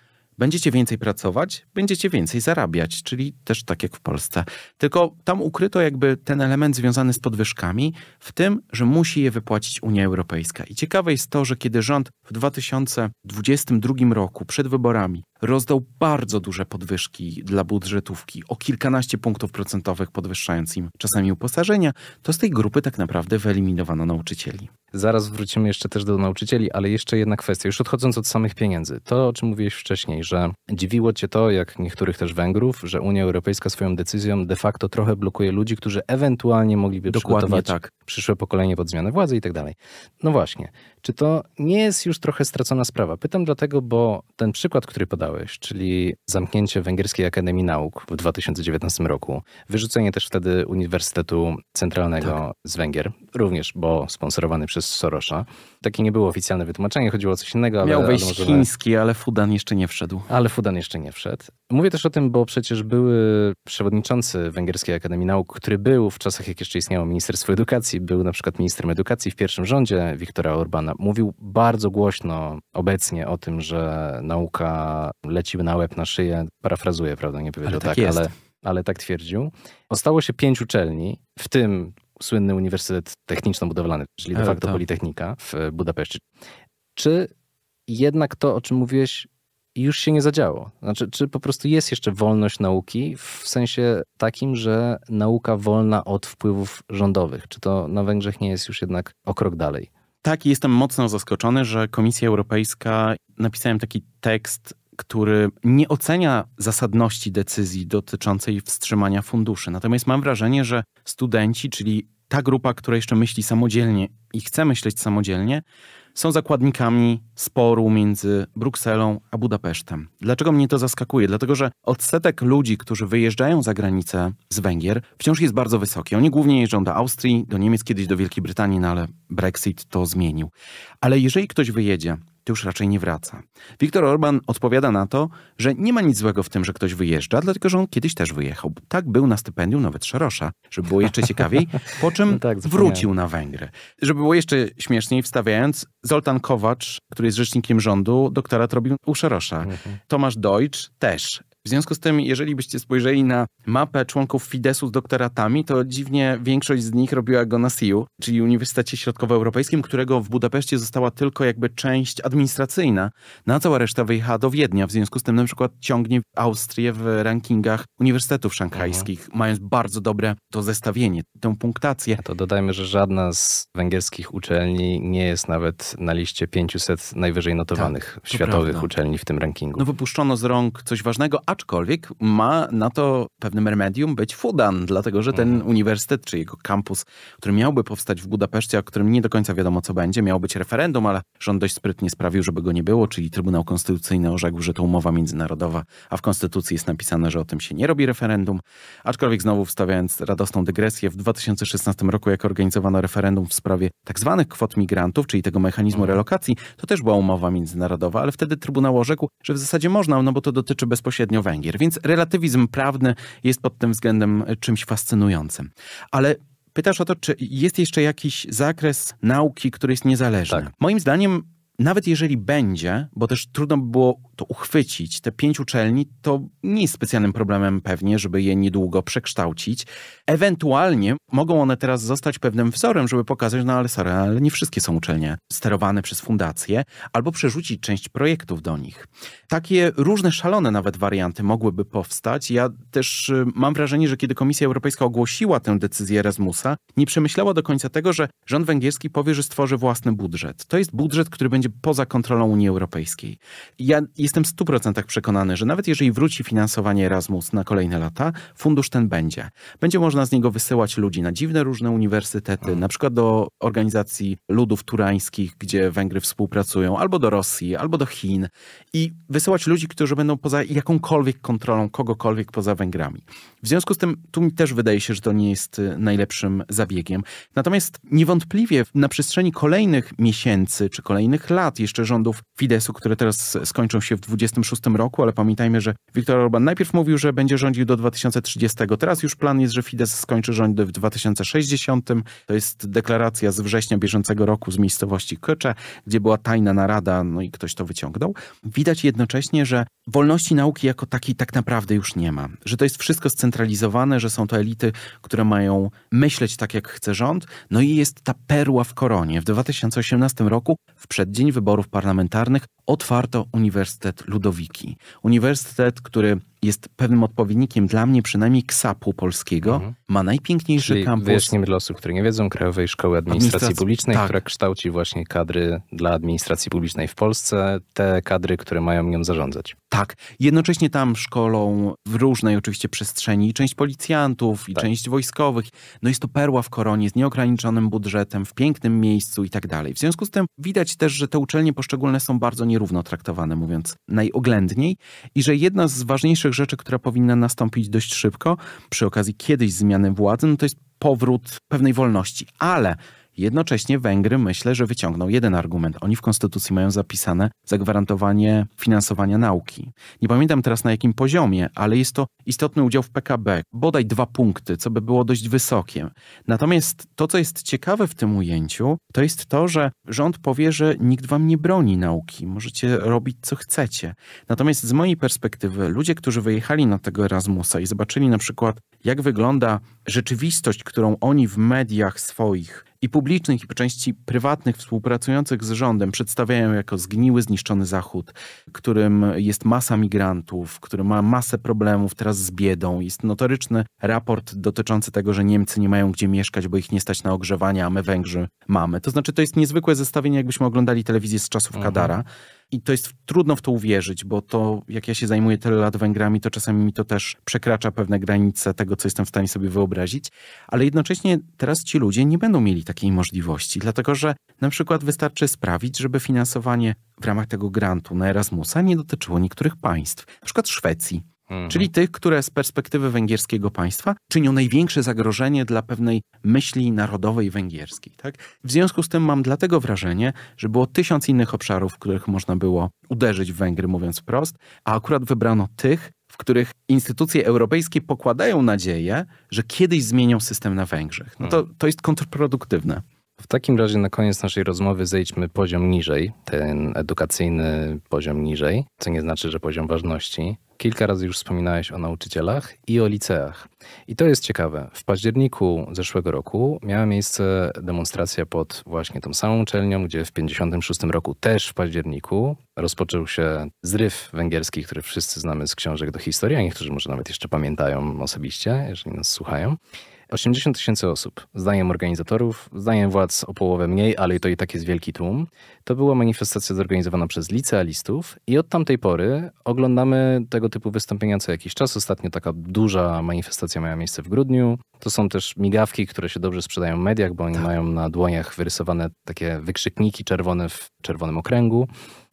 Będziecie więcej pracować, będziecie więcej zarabiać, czyli też tak jak w Polsce. Tylko tam ukryto jakby ten element związany z podwyżkami, w tym, że musi je wypłacić Unia Europejska. I ciekawe jest to, że kiedy rząd w 2022 roku przed wyborami rozdał bardzo duże podwyżki dla budżetówki, o kilkanaście punktów procentowych podwyższając im czasami uposażenia, to z tej grupy tak naprawdę wyeliminowano nauczycieli. Zaraz wrócimy jeszcze też do nauczycieli, ale jeszcze jedna kwestia, już odchodząc od samych pieniędzy. To, o czym mówiłeś wcześniej, że dziwiło cię to, jak niektórych też Węgrów, że Unia Europejska swoją decyzją de facto trochę blokuje ludzi, którzy ewentualnie mogliby Dokładnie przygotować tak. przyszłe pokolenie pod zmianę władzy i tak dalej. No właśnie, czy to nie jest już trochę stracona sprawa? Pytam dlatego, bo ten przykład, który podałem, czyli zamknięcie Węgierskiej Akademii Nauk w 2019 roku, wyrzucenie też wtedy Uniwersytetu Centralnego tak. z Węgier, również, bo sponsorowany przez Sorosza. Takie nie było oficjalne wytłumaczenie, chodziło o coś innego. Miał ale, Miał wejść ale możemy... chiński, ale Fudan jeszcze nie wszedł. Ale Fudan jeszcze nie wszedł. Mówię też o tym, bo przecież były przewodniczący Węgierskiej Akademii Nauk, który był w czasach, jak jeszcze istniało Ministerstwo Edukacji, był na przykład ministrem edukacji w pierwszym rządzie Wiktora Orbana. Mówił bardzo głośno obecnie o tym, że nauka lecił na łeb, na szyję, parafrazuję, prawda, nie powiedział ale tak, tak ale, ale tak twierdził. Ostało się pięć uczelni, w tym słynny Uniwersytet Techniczno-Budowlany, czyli de e, facto tak. Politechnika w e, Budapeszcie. Czy jednak to, o czym mówiłeś, już się nie zadziało? Znaczy, czy po prostu jest jeszcze wolność nauki w sensie takim, że nauka wolna od wpływów rządowych? Czy to na Węgrzech nie jest już jednak o krok dalej? Tak, jestem mocno zaskoczony, że Komisja Europejska napisałem taki tekst który nie ocenia zasadności decyzji dotyczącej wstrzymania funduszy. Natomiast mam wrażenie, że studenci, czyli ta grupa, która jeszcze myśli samodzielnie i chce myśleć samodzielnie, są zakładnikami sporu między Brukselą a Budapesztem. Dlaczego mnie to zaskakuje? Dlatego, że odsetek ludzi, którzy wyjeżdżają za granicę z Węgier, wciąż jest bardzo wysoki. Oni głównie jeżdżą do Austrii, do Niemiec, kiedyś do Wielkiej Brytanii, no ale Brexit to zmienił. Ale jeżeli ktoś wyjedzie to już raczej nie wraca. Viktor Orban odpowiada na to, że nie ma nic złego w tym, że ktoś wyjeżdża, dlatego że on kiedyś też wyjechał. Tak był na stypendium nawet Szerosza, żeby było jeszcze ciekawiej, po czym no tak, wrócił na Węgry. Żeby było jeszcze śmieszniej, wstawiając, Zoltan Kowacz, który jest rzecznikiem rządu, doktorat robił u Szerosza. Mhm. Tomasz Deutsch też w związku z tym, jeżeli byście spojrzeli na mapę członków Fidesu z doktoratami, to dziwnie większość z nich robiła go na SIU, czyli Uniwersytecie Środkowoeuropejskim, którego w Budapeszcie została tylko jakby część administracyjna. Na no, cała reszta wyjechała do Wiednia. W związku z tym na przykład ciągnie Austrię w rankingach uniwersytetów szanghajskich, mhm. mając bardzo dobre to zestawienie, tę punktację. A to dodajmy, że żadna z węgierskich uczelni nie jest nawet na liście 500 najwyżej notowanych tak, światowych uczelni w tym rankingu. No wypuszczono z rąk coś ważnego, aczkolwiek ma na to pewnym remedium być Fudan, dlatego że ten mhm. uniwersytet, czy jego kampus, który miałby powstać w Budapeszcie, o którym nie do końca wiadomo co będzie, miał być referendum, ale rząd dość sprytnie sprawił, żeby go nie było, czyli Trybunał Konstytucyjny orzekł, że to umowa międzynarodowa, a w Konstytucji jest napisane, że o tym się nie robi referendum. Aczkolwiek znowu wstawiając radosną dygresję, w 2016 roku, jak organizowano referendum w sprawie tak zwanych kwot migrantów, czyli tego mechanizmu mhm. relokacji, to też była umowa międzynarodowa, ale wtedy Trybunał orzekł, że w zasadzie można, no bo to dotyczy bezpośrednio Węgier. Więc relatywizm prawny jest pod tym względem czymś fascynującym. Ale pytasz o to, czy jest jeszcze jakiś zakres nauki, który jest niezależny. Tak. Moim zdaniem nawet jeżeli będzie, bo też trudno by było to uchwycić, te pięć uczelni, to nie jest specjalnym problemem pewnie, żeby je niedługo przekształcić. Ewentualnie mogą one teraz zostać pewnym wzorem, żeby pokazać, no ale sorry, ale nie wszystkie są uczelnie sterowane przez fundacje, albo przerzucić część projektów do nich. Takie różne szalone nawet warianty mogłyby powstać. Ja też y, mam wrażenie, że kiedy Komisja Europejska ogłosiła tę decyzję Erasmusa, nie przemyślała do końca tego, że rząd węgierski powie, że stworzy własny budżet. To jest budżet, który będzie poza kontrolą Unii Europejskiej. Ja jestem w 100% przekonany, że nawet jeżeli wróci finansowanie Erasmus na kolejne lata, fundusz ten będzie. Będzie można z niego wysyłać ludzi na dziwne różne uniwersytety, na przykład do organizacji ludów turańskich, gdzie Węgry współpracują, albo do Rosji, albo do Chin i wysyłać ludzi, którzy będą poza jakąkolwiek kontrolą kogokolwiek poza Węgrami. W związku z tym tu mi też wydaje się, że to nie jest y, najlepszym zabiegiem. Natomiast niewątpliwie na przestrzeni kolejnych miesięcy czy kolejnych lat lat jeszcze rządów Fideszu, które teraz skończą się w 26 roku, ale pamiętajmy, że Viktor Orban najpierw mówił, że będzie rządził do 2030. Teraz już plan jest, że Fidesz skończy rządy w 2060. To jest deklaracja z września bieżącego roku z miejscowości Köcze, gdzie była tajna narada, no i ktoś to wyciągnął. Widać jednocześnie, że wolności nauki jako takiej tak naprawdę już nie ma. Że to jest wszystko scentralizowane, że są to elity, które mają myśleć tak, jak chce rząd. No i jest ta perła w koronie. W 2018 roku, w przeddzień wyborów parlamentarnych otwarto Uniwersytet Ludowiki. Uniwersytet, który jest pewnym odpowiednikiem dla mnie przynajmniej ksapu polskiego, mhm. ma najpiękniejszy Czyli kampus. Wyjaśnijmy dla osób, które nie wiedzą, Krajowej Szkoły Administracji, Administracji Publicznej, tak. która kształci właśnie kadry dla administracji publicznej w Polsce, te kadry, które mają nią zarządzać. Tak. Jednocześnie tam szkolą w różnej oczywiście przestrzeni i część policjantów, i tak. część wojskowych. No jest to perła w koronie z nieograniczonym budżetem, w pięknym miejscu i tak dalej. W związku z tym widać też, że te uczelnie poszczególne są bardzo nie nierówno traktowane, mówiąc najoględniej, i że jedna z ważniejszych rzeczy, która powinna nastąpić dość szybko przy okazji kiedyś zmiany władzy, no to jest powrót pewnej wolności. Ale Jednocześnie Węgry myślę, że wyciągną jeden argument. Oni w konstytucji mają zapisane zagwarantowanie finansowania nauki. Nie pamiętam teraz na jakim poziomie, ale jest to istotny udział w PKB, bodaj dwa punkty, co by było dość wysokie. Natomiast to, co jest ciekawe w tym ujęciu, to jest to, że rząd powie, że nikt wam nie broni nauki, możecie robić co chcecie. Natomiast z mojej perspektywy, ludzie, którzy wyjechali na tego Erasmusa i zobaczyli na przykład, jak wygląda rzeczywistość, którą oni w mediach swoich i publicznych, i po części prywatnych współpracujących z rządem przedstawiają jako zgniły, zniszczony Zachód, którym jest masa migrantów, który ma masę problemów teraz z biedą. Jest notoryczny raport dotyczący tego, że Niemcy nie mają gdzie mieszkać, bo ich nie stać na ogrzewanie, a my Węgrzy mamy. To znaczy, to jest niezwykłe zestawienie, jakbyśmy oglądali telewizję z czasów mhm. Kadara. I to jest trudno w to uwierzyć, bo to, jak ja się zajmuję tyle lat Węgrami, to czasami mi to też przekracza pewne granice tego, co jestem w stanie sobie wyobrazić. Ale jednocześnie teraz ci ludzie nie będą mieli takiej możliwości, dlatego że na przykład wystarczy sprawić, żeby finansowanie w ramach tego grantu na Erasmusa nie dotyczyło niektórych państw, na przykład Szwecji. Mhm. Czyli tych, które z perspektywy węgierskiego państwa czynią największe zagrożenie dla pewnej myśli narodowej węgierskiej. Tak? W związku z tym mam dlatego wrażenie, że było tysiąc innych obszarów, w których można było uderzyć w Węgry, mówiąc wprost, a akurat wybrano tych, w których instytucje europejskie pokładają nadzieję, że kiedyś zmienią system na Węgrzech. No to, mhm. to jest kontrproduktywne. W takim razie na koniec naszej rozmowy zejdźmy poziom niżej, ten edukacyjny poziom niżej, co nie znaczy, że poziom ważności. Kilka razy już wspominałeś o nauczycielach i o liceach. I to jest ciekawe. W październiku zeszłego roku miała miejsce demonstracja pod właśnie tą samą uczelnią, gdzie w 56 roku też w październiku rozpoczął się zryw węgierski, który wszyscy znamy z książek do historii, a niektórzy może nawet jeszcze pamiętają osobiście, jeżeli nas słuchają. 80 tysięcy osób, zdaniem organizatorów, zdaniem władz o połowę mniej, ale i to i tak jest wielki tłum. To była manifestacja zorganizowana przez licealistów i od tamtej pory oglądamy tego typu wystąpienia co jakiś czas. Ostatnio taka duża manifestacja miała miejsce w grudniu. To są też migawki, które się dobrze sprzedają w mediach, bo oni tak. mają na dłoniach wyrysowane takie wykrzykniki czerwone w czerwonym okręgu.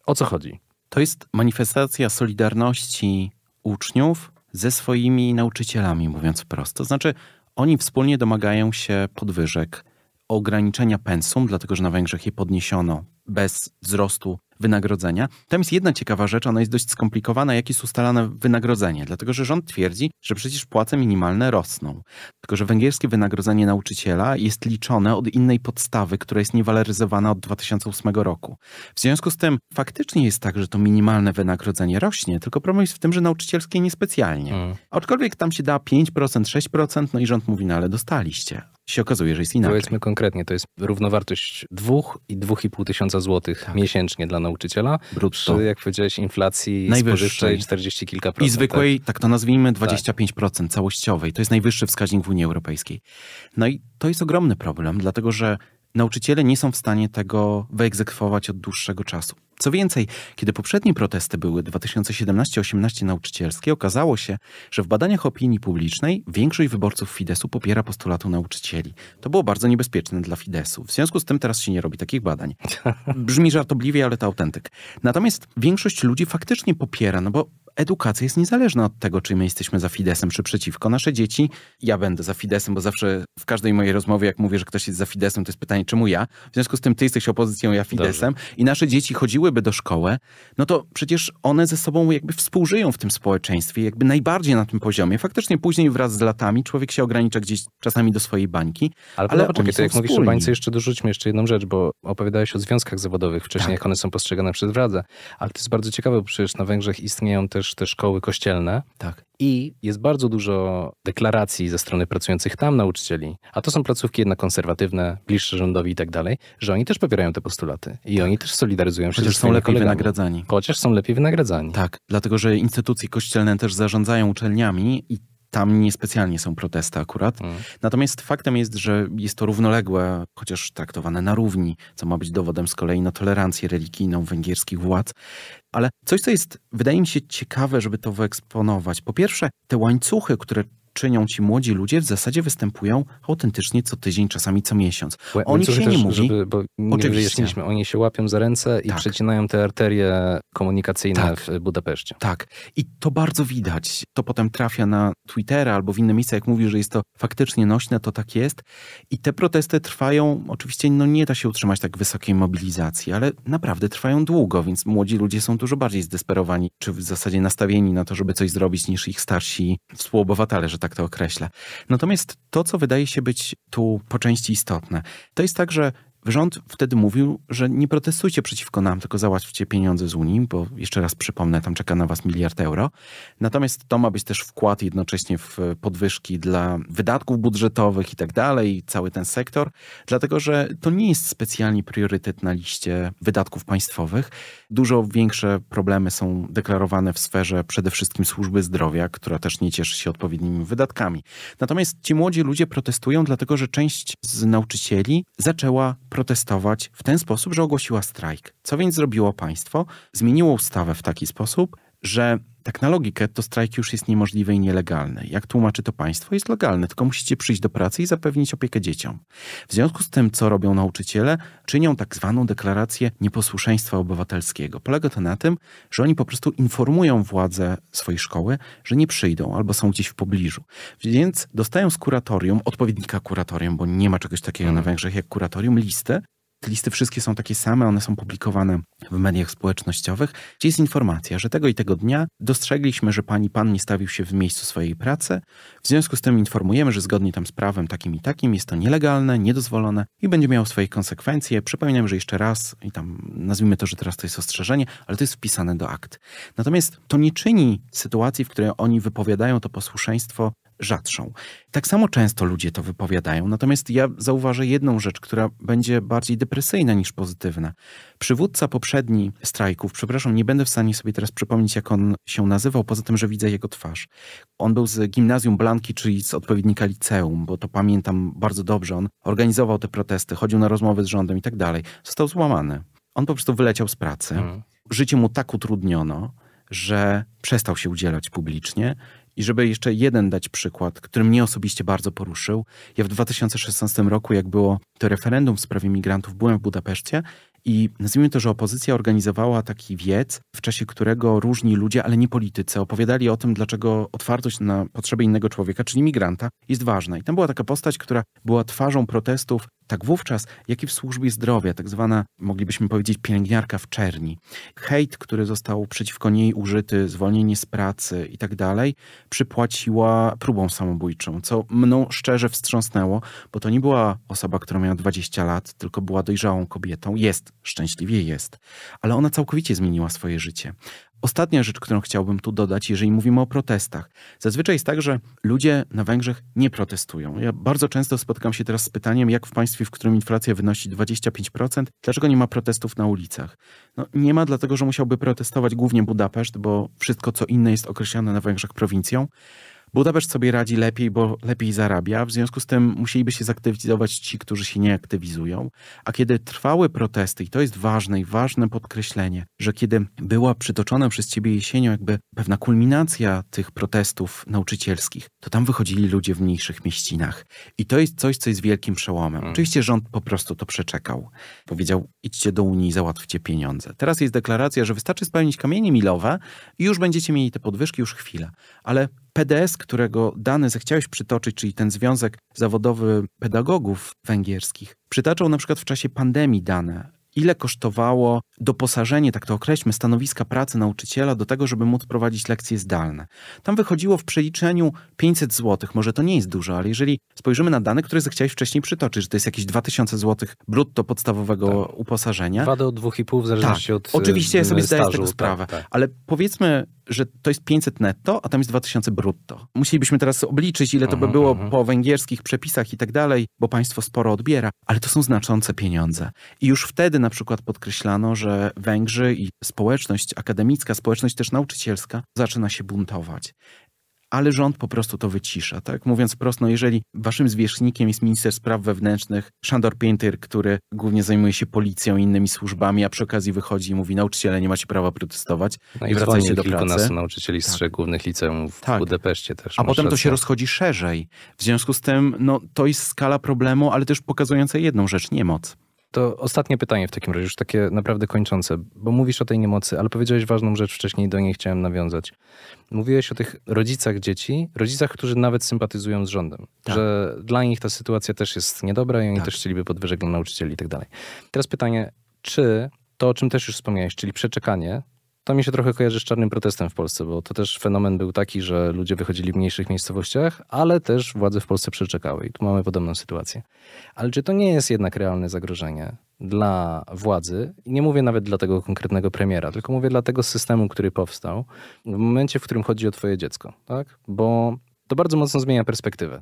O co chodzi? To jest manifestacja solidarności uczniów ze swoimi nauczycielami, mówiąc prosto. To znaczy, oni wspólnie domagają się podwyżek, ograniczenia pensum, dlatego że na Węgrzech je podniesiono bez wzrostu wynagrodzenia. Tam jest jedna ciekawa rzecz, ona jest dość skomplikowana, jak jest ustalane wynagrodzenie, dlatego że rząd twierdzi, że przecież płace minimalne rosną. Tylko, że węgierskie wynagrodzenie nauczyciela jest liczone od innej podstawy, która jest niewaloryzowana od 2008 roku. W związku z tym faktycznie jest tak, że to minimalne wynagrodzenie rośnie, tylko problem jest w tym, że nauczycielskie niespecjalnie. Mm. Aczkolwiek tam się da 5%, 6%, no i rząd mówi, no ale dostaliście się okazuje, że jest inaczej. Powiedzmy konkretnie, to jest równowartość dwóch i dwóch i pół tysiąca złotych tak. miesięcznie dla nauczyciela. Brutto. Przy, jak powiedziałeś, inflacji najwyższej 40 kilka procent. I zwykłej, tak, tak to nazwijmy, 25% tak. całościowej. To jest najwyższy wskaźnik w Unii Europejskiej. No i to jest ogromny problem, dlatego że nauczyciele nie są w stanie tego wyegzekwować od dłuższego czasu. Co więcej, kiedy poprzednie protesty były 2017-18 nauczycielskie, okazało się, że w badaniach opinii publicznej większość wyborców Fidesu popiera postulatu nauczycieli. To było bardzo niebezpieczne dla Fidesu. W związku z tym teraz się nie robi takich badań. Brzmi żartobliwie, ale to autentyk. Natomiast większość ludzi faktycznie popiera, no bo edukacja jest niezależna od tego, czy my jesteśmy za Fidesem, czy przeciwko. Nasze dzieci, ja będę za Fidesem, bo zawsze w każdej mojej rozmowie, jak mówię, że ktoś jest za Fidesem, to jest pytanie, czemu ja? W związku z tym ty jesteś opozycją, ja Fidesem. Dobrze. I nasze dzieci chodziły chodziłyby do szkoły, no to przecież one ze sobą jakby współżyją w tym społeczeństwie, jakby najbardziej na tym poziomie. Faktycznie później wraz z latami człowiek się ogranicza gdzieś czasami do swojej bańki, ale, ale no, poczekaj, to jak wspólni. mówisz o bańce, jeszcze dorzućmy jeszcze jedną rzecz, bo opowiadałeś o związkach zawodowych wcześniej, tak. jak one są postrzegane przez władzę, ale to jest bardzo ciekawe, bo przecież na Węgrzech istnieją też te szkoły kościelne, tak. I jest bardzo dużo deklaracji ze strony pracujących tam nauczycieli, a to są placówki jednak konserwatywne, bliższe rządowi i tak dalej, że oni też popierają te postulaty i tak. oni też solidaryzują się Chociaż ze swoimi są lepiej kolegami. wynagradzani. Chociaż są lepiej wynagradzani. Tak, dlatego że instytucje kościelne też zarządzają uczelniami i tam niespecjalnie są protesty akurat. Mm. Natomiast faktem jest, że jest to równoległe, chociaż traktowane na równi, co ma być dowodem z kolei na tolerancję religijną węgierskich władz. Ale coś, co jest, wydaje mi się, ciekawe, żeby to wyeksponować. Po pierwsze, te łańcuchy, które czynią ci młodzi ludzie, w zasadzie występują autentycznie co tydzień, czasami co miesiąc. Łe, o no nich się też, nie mówi. Żeby, bo nie Oczywiście. Oni się łapią za ręce i tak. przecinają te arterie komunikacyjne tak. w Budapeszcie. Tak. I to bardzo widać. To potem trafia na Twittera albo w inne miejsca, jak mówi, że jest to faktycznie nośne, to tak jest. I te protesty trwają, oczywiście no nie da się utrzymać tak wysokiej mobilizacji, ale naprawdę trwają długo, więc młodzi ludzie są dużo bardziej zdesperowani, czy w zasadzie nastawieni na to, żeby coś zrobić, niż ich starsi współobywatele, że tak tak to określę. Natomiast to, co wydaje się być tu po części istotne, to jest tak, że Rząd wtedy mówił, że nie protestujcie przeciwko nam, tylko załatwcie pieniądze z Unii, bo jeszcze raz przypomnę, tam czeka na was miliard euro. Natomiast to ma być też wkład jednocześnie w podwyżki dla wydatków budżetowych i tak dalej, cały ten sektor, dlatego że to nie jest specjalnie priorytet na liście wydatków państwowych. Dużo większe problemy są deklarowane w sferze przede wszystkim służby zdrowia, która też nie cieszy się odpowiednimi wydatkami. Natomiast ci młodzi ludzie protestują, dlatego że część z nauczycieli zaczęła protestować w ten sposób, że ogłosiła strajk. Co więc zrobiło państwo? Zmieniło ustawę w taki sposób, że tak na logikę to strajk już jest niemożliwy i nielegalny. Jak tłumaczy to państwo, jest legalny, tylko musicie przyjść do pracy i zapewnić opiekę dzieciom. W związku z tym, co robią nauczyciele, czynią tak zwaną deklarację nieposłuszeństwa obywatelskiego. Polega to na tym, że oni po prostu informują władze swojej szkoły, że nie przyjdą albo są gdzieś w pobliżu. Więc dostają z kuratorium, odpowiednika kuratorium, bo nie ma czegoś takiego hmm. na mm. Węgrzech jak kuratorium, listę, te listy wszystkie są takie same, one są publikowane w mediach społecznościowych, gdzie jest informacja, że tego i tego dnia dostrzegliśmy, że pani pan nie stawił się w miejscu swojej pracy. W związku z tym informujemy, że zgodnie tam z prawem takim i takim jest to nielegalne, niedozwolone i będzie miało swoje konsekwencje. Przypominam, że jeszcze raz, i tam nazwijmy to, że teraz to jest ostrzeżenie, ale to jest wpisane do akt. Natomiast to nie czyni sytuacji, w której oni wypowiadają to posłuszeństwo rzadszą. Tak samo często ludzie to wypowiadają, natomiast ja zauważę jedną rzecz, która będzie bardziej depresyjna niż pozytywna. Przywódca poprzedni strajków, przepraszam, nie będę w stanie sobie teraz przypomnieć, jak on się nazywał, poza tym, że widzę jego twarz. On był z gimnazjum Blanki, czyli z odpowiednika liceum, bo to pamiętam bardzo dobrze. On organizował te protesty, chodził na rozmowy z rządem i tak dalej. Został złamany. On po prostu wyleciał z pracy. Hmm. Życie mu tak utrudniono, że przestał się udzielać publicznie, i żeby jeszcze jeden dać przykład, który mnie osobiście bardzo poruszył, ja w 2016 roku, jak było to referendum w sprawie migrantów, byłem w Budapeszcie i nazwijmy to, że opozycja organizowała taki wiec, w czasie którego różni ludzie, ale nie politycy, opowiadali o tym, dlaczego otwartość na potrzeby innego człowieka, czyli migranta, jest ważna. I tam była taka postać, która była twarzą protestów tak wówczas, jak i w służbie zdrowia, tak zwana, moglibyśmy powiedzieć, pielęgniarka w czerni. Hejt, który został przeciwko niej użyty, zwolnienie z pracy i tak dalej, przypłaciła próbą samobójczą, co mną szczerze wstrząsnęło, bo to nie była osoba, która miała 20 lat, tylko była dojrzałą kobietą. Jest, szczęśliwie jest, ale ona całkowicie zmieniła swoje życie. Ostatnia rzecz, którą chciałbym tu dodać, jeżeli mówimy o protestach. Zazwyczaj jest tak, że ludzie na Węgrzech nie protestują. Ja bardzo często spotykam się teraz z pytaniem, jak w państwie, w którym inflacja wynosi 25%, dlaczego nie ma protestów na ulicach? No, nie ma, dlatego że musiałby protestować głównie Budapeszt, bo wszystko co inne jest określane na Węgrzech prowincją Budapeszt sobie radzi lepiej, bo lepiej zarabia, w związku z tym musieliby się zaktywizować ci, którzy się nie aktywizują. A kiedy trwały protesty, i to jest ważne i ważne podkreślenie, że kiedy była przytoczona przez ciebie jesienią jakby pewna kulminacja tych protestów nauczycielskich, to tam wychodzili ludzie w mniejszych mieścinach. I to jest coś, co jest wielkim przełomem. Mm. Oczywiście rząd po prostu to przeczekał. Powiedział, idźcie do Unii i załatwcie pieniądze. Teraz jest deklaracja, że wystarczy spełnić kamienie milowe i już będziecie mieli te podwyżki, już chwilę. Ale PDS, którego dane zechciałeś przytoczyć, czyli ten Związek Zawodowy Pedagogów Węgierskich, przytaczał na przykład w czasie pandemii dane ile kosztowało doposażenie, tak to określmy, stanowiska pracy nauczyciela do tego, żeby móc prowadzić lekcje zdalne. Tam wychodziło w przeliczeniu 500 zł, może to nie jest dużo, ale jeżeli spojrzymy na dane, które zechciałeś wcześniej przytoczyć, że to jest jakieś 2000 zł brutto podstawowego tak. uposażenia. Dwa do 2,5 w zależności tak. od Oczywiście ja y, sobie zdaję z tego tak, sprawę, tak, ale powiedzmy, że to jest 500 netto, a tam jest 2000 brutto. Musielibyśmy teraz obliczyć, ile to by mhm, było mhm. po węgierskich przepisach i tak dalej, bo państwo sporo odbiera, ale to są znaczące pieniądze. I już wtedy na na przykład podkreślano, że Węgrzy i społeczność akademicka, społeczność też nauczycielska zaczyna się buntować ale rząd po prostu to wycisza. Tak? Mówiąc prosto, no jeżeli waszym zwierzchnikiem jest minister spraw wewnętrznych Szandor Piętyr, który głównie zajmuje się policją i innymi służbami, a przy okazji wychodzi i mówi nauczyciele nie macie prawa protestować no i wracajcie do pracy. nauczycieli z tak. trzech głównych liceum w tak. Budapeszcie też. A potem rację. to się rozchodzi szerzej. W związku z tym no, to jest skala problemu, ale też pokazująca jedną rzecz, niemoc. To ostatnie pytanie w takim razie, już takie naprawdę kończące, bo mówisz o tej niemocy, ale powiedziałeś ważną rzecz wcześniej, do niej chciałem nawiązać. Mówiłeś o tych rodzicach dzieci, rodzicach, którzy nawet sympatyzują z rządem, tak. że dla nich ta sytuacja też jest niedobra i oni tak. też chcieliby podwyżek dla nauczycieli i tak dalej. Teraz pytanie, czy to, o czym też już wspomniałeś, czyli przeczekanie, to mi się trochę kojarzy z czarnym protestem w Polsce, bo to też fenomen był taki, że ludzie wychodzili w mniejszych miejscowościach, ale też władze w Polsce przeczekały i tu mamy podobną sytuację. Ale czy to nie jest jednak realne zagrożenie dla władzy? I nie mówię nawet dla tego konkretnego premiera, tylko mówię dla tego systemu, który powstał w momencie, w którym chodzi o twoje dziecko, tak? Bo to bardzo mocno zmienia perspektywę.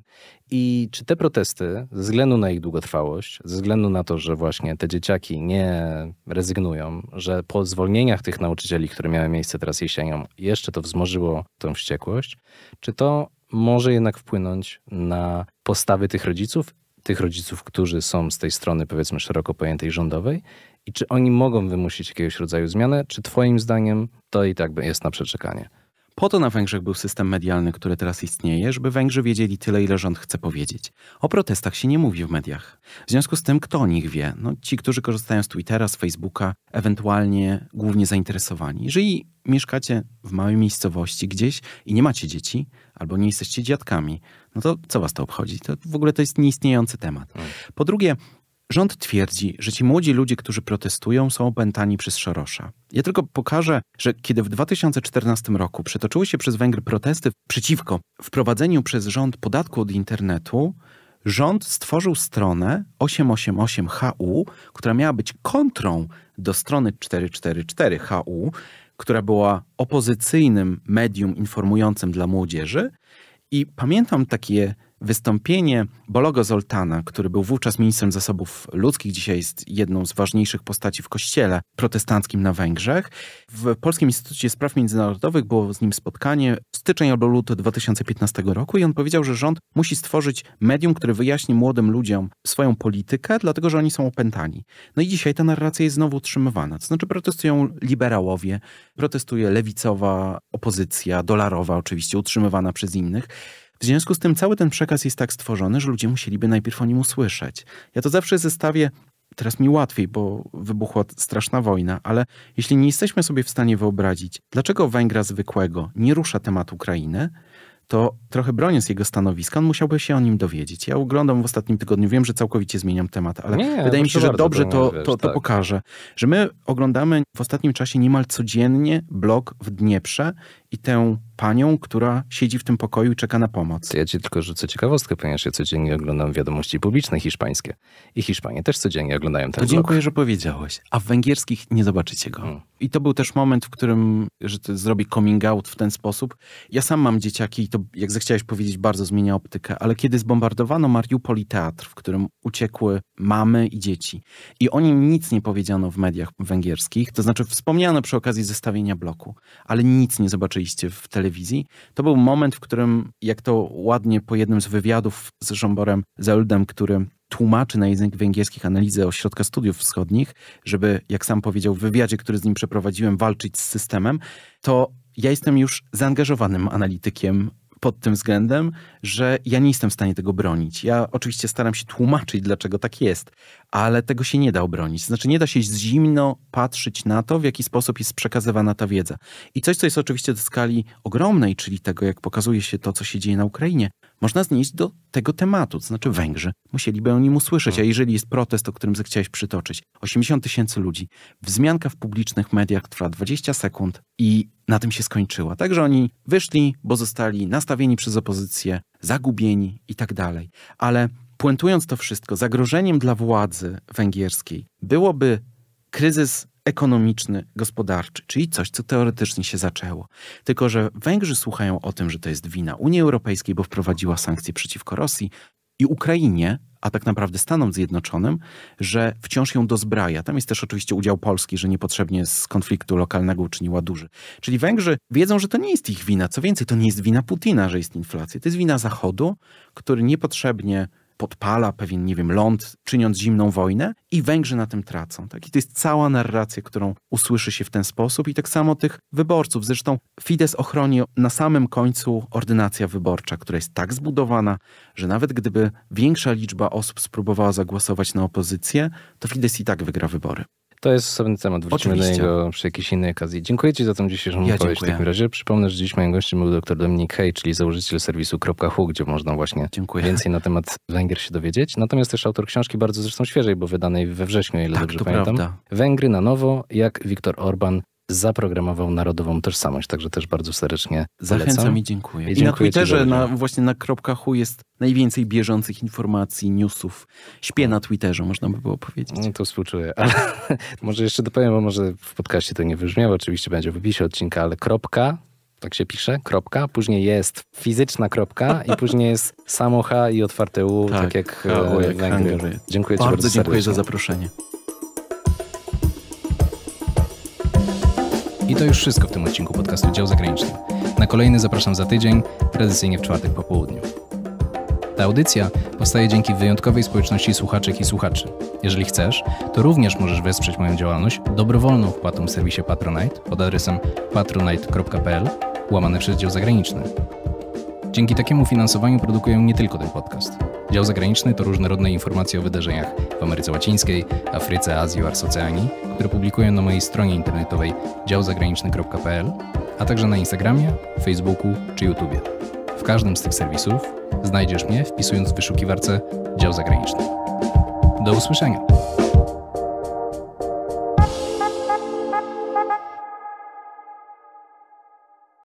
I czy te protesty, ze względu na ich długotrwałość, ze względu na to, że właśnie te dzieciaki nie rezygnują, że po zwolnieniach tych nauczycieli, które miały miejsce teraz jesienią, jeszcze to wzmożyło tą wściekłość, czy to może jednak wpłynąć na postawy tych rodziców, tych rodziców, którzy są z tej strony powiedzmy szeroko pojętej rządowej i czy oni mogą wymusić jakiegoś rodzaju zmianę, czy twoim zdaniem to i tak jest na przeczekanie? Po to na Węgrzech był system medialny, który teraz istnieje, żeby Węgrzy wiedzieli tyle, ile rząd chce powiedzieć. O protestach się nie mówi w mediach. W związku z tym, kto o nich wie? No, ci, którzy korzystają z Twittera, z Facebooka, ewentualnie głównie zainteresowani. Jeżeli mieszkacie w małej miejscowości gdzieś i nie macie dzieci, albo nie jesteście dziadkami, no to co was to obchodzi? To w ogóle to jest nieistniejący temat. Tak. Po drugie, Rząd twierdzi, że ci młodzi ludzie, którzy protestują, są opętani przez Sorosza. Ja tylko pokażę, że kiedy w 2014 roku przetoczyły się przez Węgry protesty przeciwko wprowadzeniu przez rząd podatku od internetu, rząd stworzył stronę 888HU, która miała być kontrą do strony 444HU, która była opozycyjnym medium informującym dla młodzieży. I pamiętam takie Wystąpienie Bologo Zoltana, który był wówczas ministrem zasobów ludzkich, dzisiaj jest jedną z ważniejszych postaci w kościele protestanckim na Węgrzech. W Polskim Instytucie Spraw Międzynarodowych było z nim spotkanie w styczeń albo luty 2015 roku i on powiedział, że rząd musi stworzyć medium, które wyjaśni młodym ludziom swoją politykę, dlatego że oni są opętani. No i dzisiaj ta narracja jest znowu utrzymywana. To znaczy protestują liberałowie, protestuje lewicowa opozycja, dolarowa oczywiście, utrzymywana przez innych. W związku z tym cały ten przekaz jest tak stworzony, że ludzie musieliby najpierw o nim usłyszeć. Ja to zawsze zestawię teraz mi łatwiej, bo wybuchła straszna wojna, ale jeśli nie jesteśmy sobie w stanie wyobrazić, dlaczego Węgra zwykłego nie rusza temat Ukrainy, to trochę broniąc jego stanowiska, on musiałby się o nim dowiedzieć. Ja oglądam w ostatnim tygodniu, wiem, że całkowicie zmieniam temat, ale nie, wydaje mi no się, że dobrze to, to, to tak. pokaże, że my oglądamy w ostatnim czasie niemal codziennie blog w Dnieprze i tę panią, która siedzi w tym pokoju i czeka na pomoc. To ja ci tylko rzucę ciekawostkę, ponieważ ja codziennie oglądam wiadomości publiczne hiszpańskie i Hiszpanie też codziennie oglądają ten To dziękuję, blog. że powiedziałeś, a w węgierskich nie zobaczycie go. Hmm. I to był też moment, w którym, że ty zrobi coming out w ten sposób. Ja sam mam dzieciaki i to, jak zechciałeś powiedzieć, bardzo zmienia optykę, ale kiedy zbombardowano Mariupol teatr, w którym uciekły mamy i dzieci i o nim nic nie powiedziano w mediach węgierskich, to znaczy wspomniano przy okazji zestawienia bloku, ale nic nie zobaczyli w telewizji, to był moment, w którym, jak to ładnie po jednym z wywiadów z Żomborem Zeldem, który tłumaczy na język węgierski analizę Ośrodka Studiów Wschodnich, żeby, jak sam powiedział w wywiadzie, który z nim przeprowadziłem, walczyć z systemem, to ja jestem już zaangażowanym analitykiem pod tym względem, że ja nie jestem w stanie tego bronić. Ja oczywiście staram się tłumaczyć, dlaczego tak jest, ale tego się nie da obronić. Znaczy, nie da się zimno patrzeć na to, w jaki sposób jest przekazywana ta wiedza. I coś, co jest oczywiście do skali ogromnej, czyli tego, jak pokazuje się to, co się dzieje na Ukrainie, można znieść do tego tematu. To znaczy Węgrzy musieliby o nim usłyszeć, a tak. jeżeli jest protest, o którym zechciałeś przytoczyć, 80 tysięcy ludzi, wzmianka w publicznych mediach trwa 20 sekund i na tym się skończyła. Także oni wyszli, bo zostali nastawieni przez opozycję, zagubieni i tak dalej. Ale puentując to wszystko, zagrożeniem dla władzy węgierskiej byłoby kryzys ekonomiczny, gospodarczy, czyli coś, co teoretycznie się zaczęło. Tylko, że Węgrzy słuchają o tym, że to jest wina Unii Europejskiej, bo wprowadziła sankcje przeciwko Rosji i Ukrainie, a tak naprawdę Stanom Zjednoczonym, że wciąż ją dozbraja. Tam jest też oczywiście udział Polski, że niepotrzebnie z konfliktu lokalnego uczyniła duży. Czyli Węgrzy wiedzą, że to nie jest ich wina. Co więcej, to nie jest wina Putina, że jest inflacja. To jest wina Zachodu, który niepotrzebnie podpala pewien, nie wiem, ląd, czyniąc zimną wojnę i Węgrzy na tym tracą. Tak? I to jest cała narracja, którą usłyszy się w ten sposób i tak samo tych wyborców. Zresztą Fidesz ochroni na samym końcu ordynacja wyborcza, która jest tak zbudowana, że nawet gdyby większa liczba osób spróbowała zagłosować na opozycję, to Fidesz i tak wygra wybory. To jest osobny temat, wrócimy Oczywiście. do niego przy jakiejś innej okazji. Dziękuję Ci za tą dzisiejszą ja wypowiedź dziękuję. w takim razie. Przypomnę, że dziś moim gościem był dr Dominik Hej, czyli założyciel serwisu.hu, gdzie można właśnie dziękuję. więcej na temat Węgier się dowiedzieć. Natomiast też autor książki bardzo zresztą świeżej, bo wydanej we wrześniu, ile tak, dobrze pamiętam. Prawda. Węgry na nowo, jak Viktor Orban zaprogramował narodową tożsamość, także też bardzo serdecznie zalecam. Zachęcam i dziękuję. I, dziękuję na Twitterze, na, właśnie na kropka jest najwięcej bieżących informacji, newsów. Śpię na Twitterze, można by było powiedzieć. No, to współczuję, ale może jeszcze dopowiem, bo może w podcaście to nie wybrzmiało, oczywiście będzie w opisie odcinka, ale kropka tak się pisze, kropka, później jest fizyczna kropka i później jest samo H i otwarte U, tak, tak jak, e, jak Dziękuję Ci bardzo, dziękuję serdecznie. za zaproszenie. I to już wszystko w tym odcinku podcastu Dział Zagraniczny. Na kolejny zapraszam za tydzień, tradycyjnie w czwartek po południu. Ta audycja powstaje dzięki wyjątkowej społeczności słuchaczek i słuchaczy. Jeżeli chcesz, to również możesz wesprzeć moją działalność dobrowolną wpłatą w serwisie Patronite pod adresem patronite.pl łamane przez dział zagraniczny. Dzięki takiemu finansowaniu produkują nie tylko ten podcast. Dział zagraniczny to różnorodne informacje o wydarzeniach w Ameryce Łacińskiej, Afryce, Azji oraz Oceanii, które publikuję na mojej stronie internetowej działzagraniczny.pl, a także na Instagramie, Facebooku czy YouTube. W każdym z tych serwisów znajdziesz mnie wpisując w wyszukiwarce dział zagraniczny. Do usłyszenia!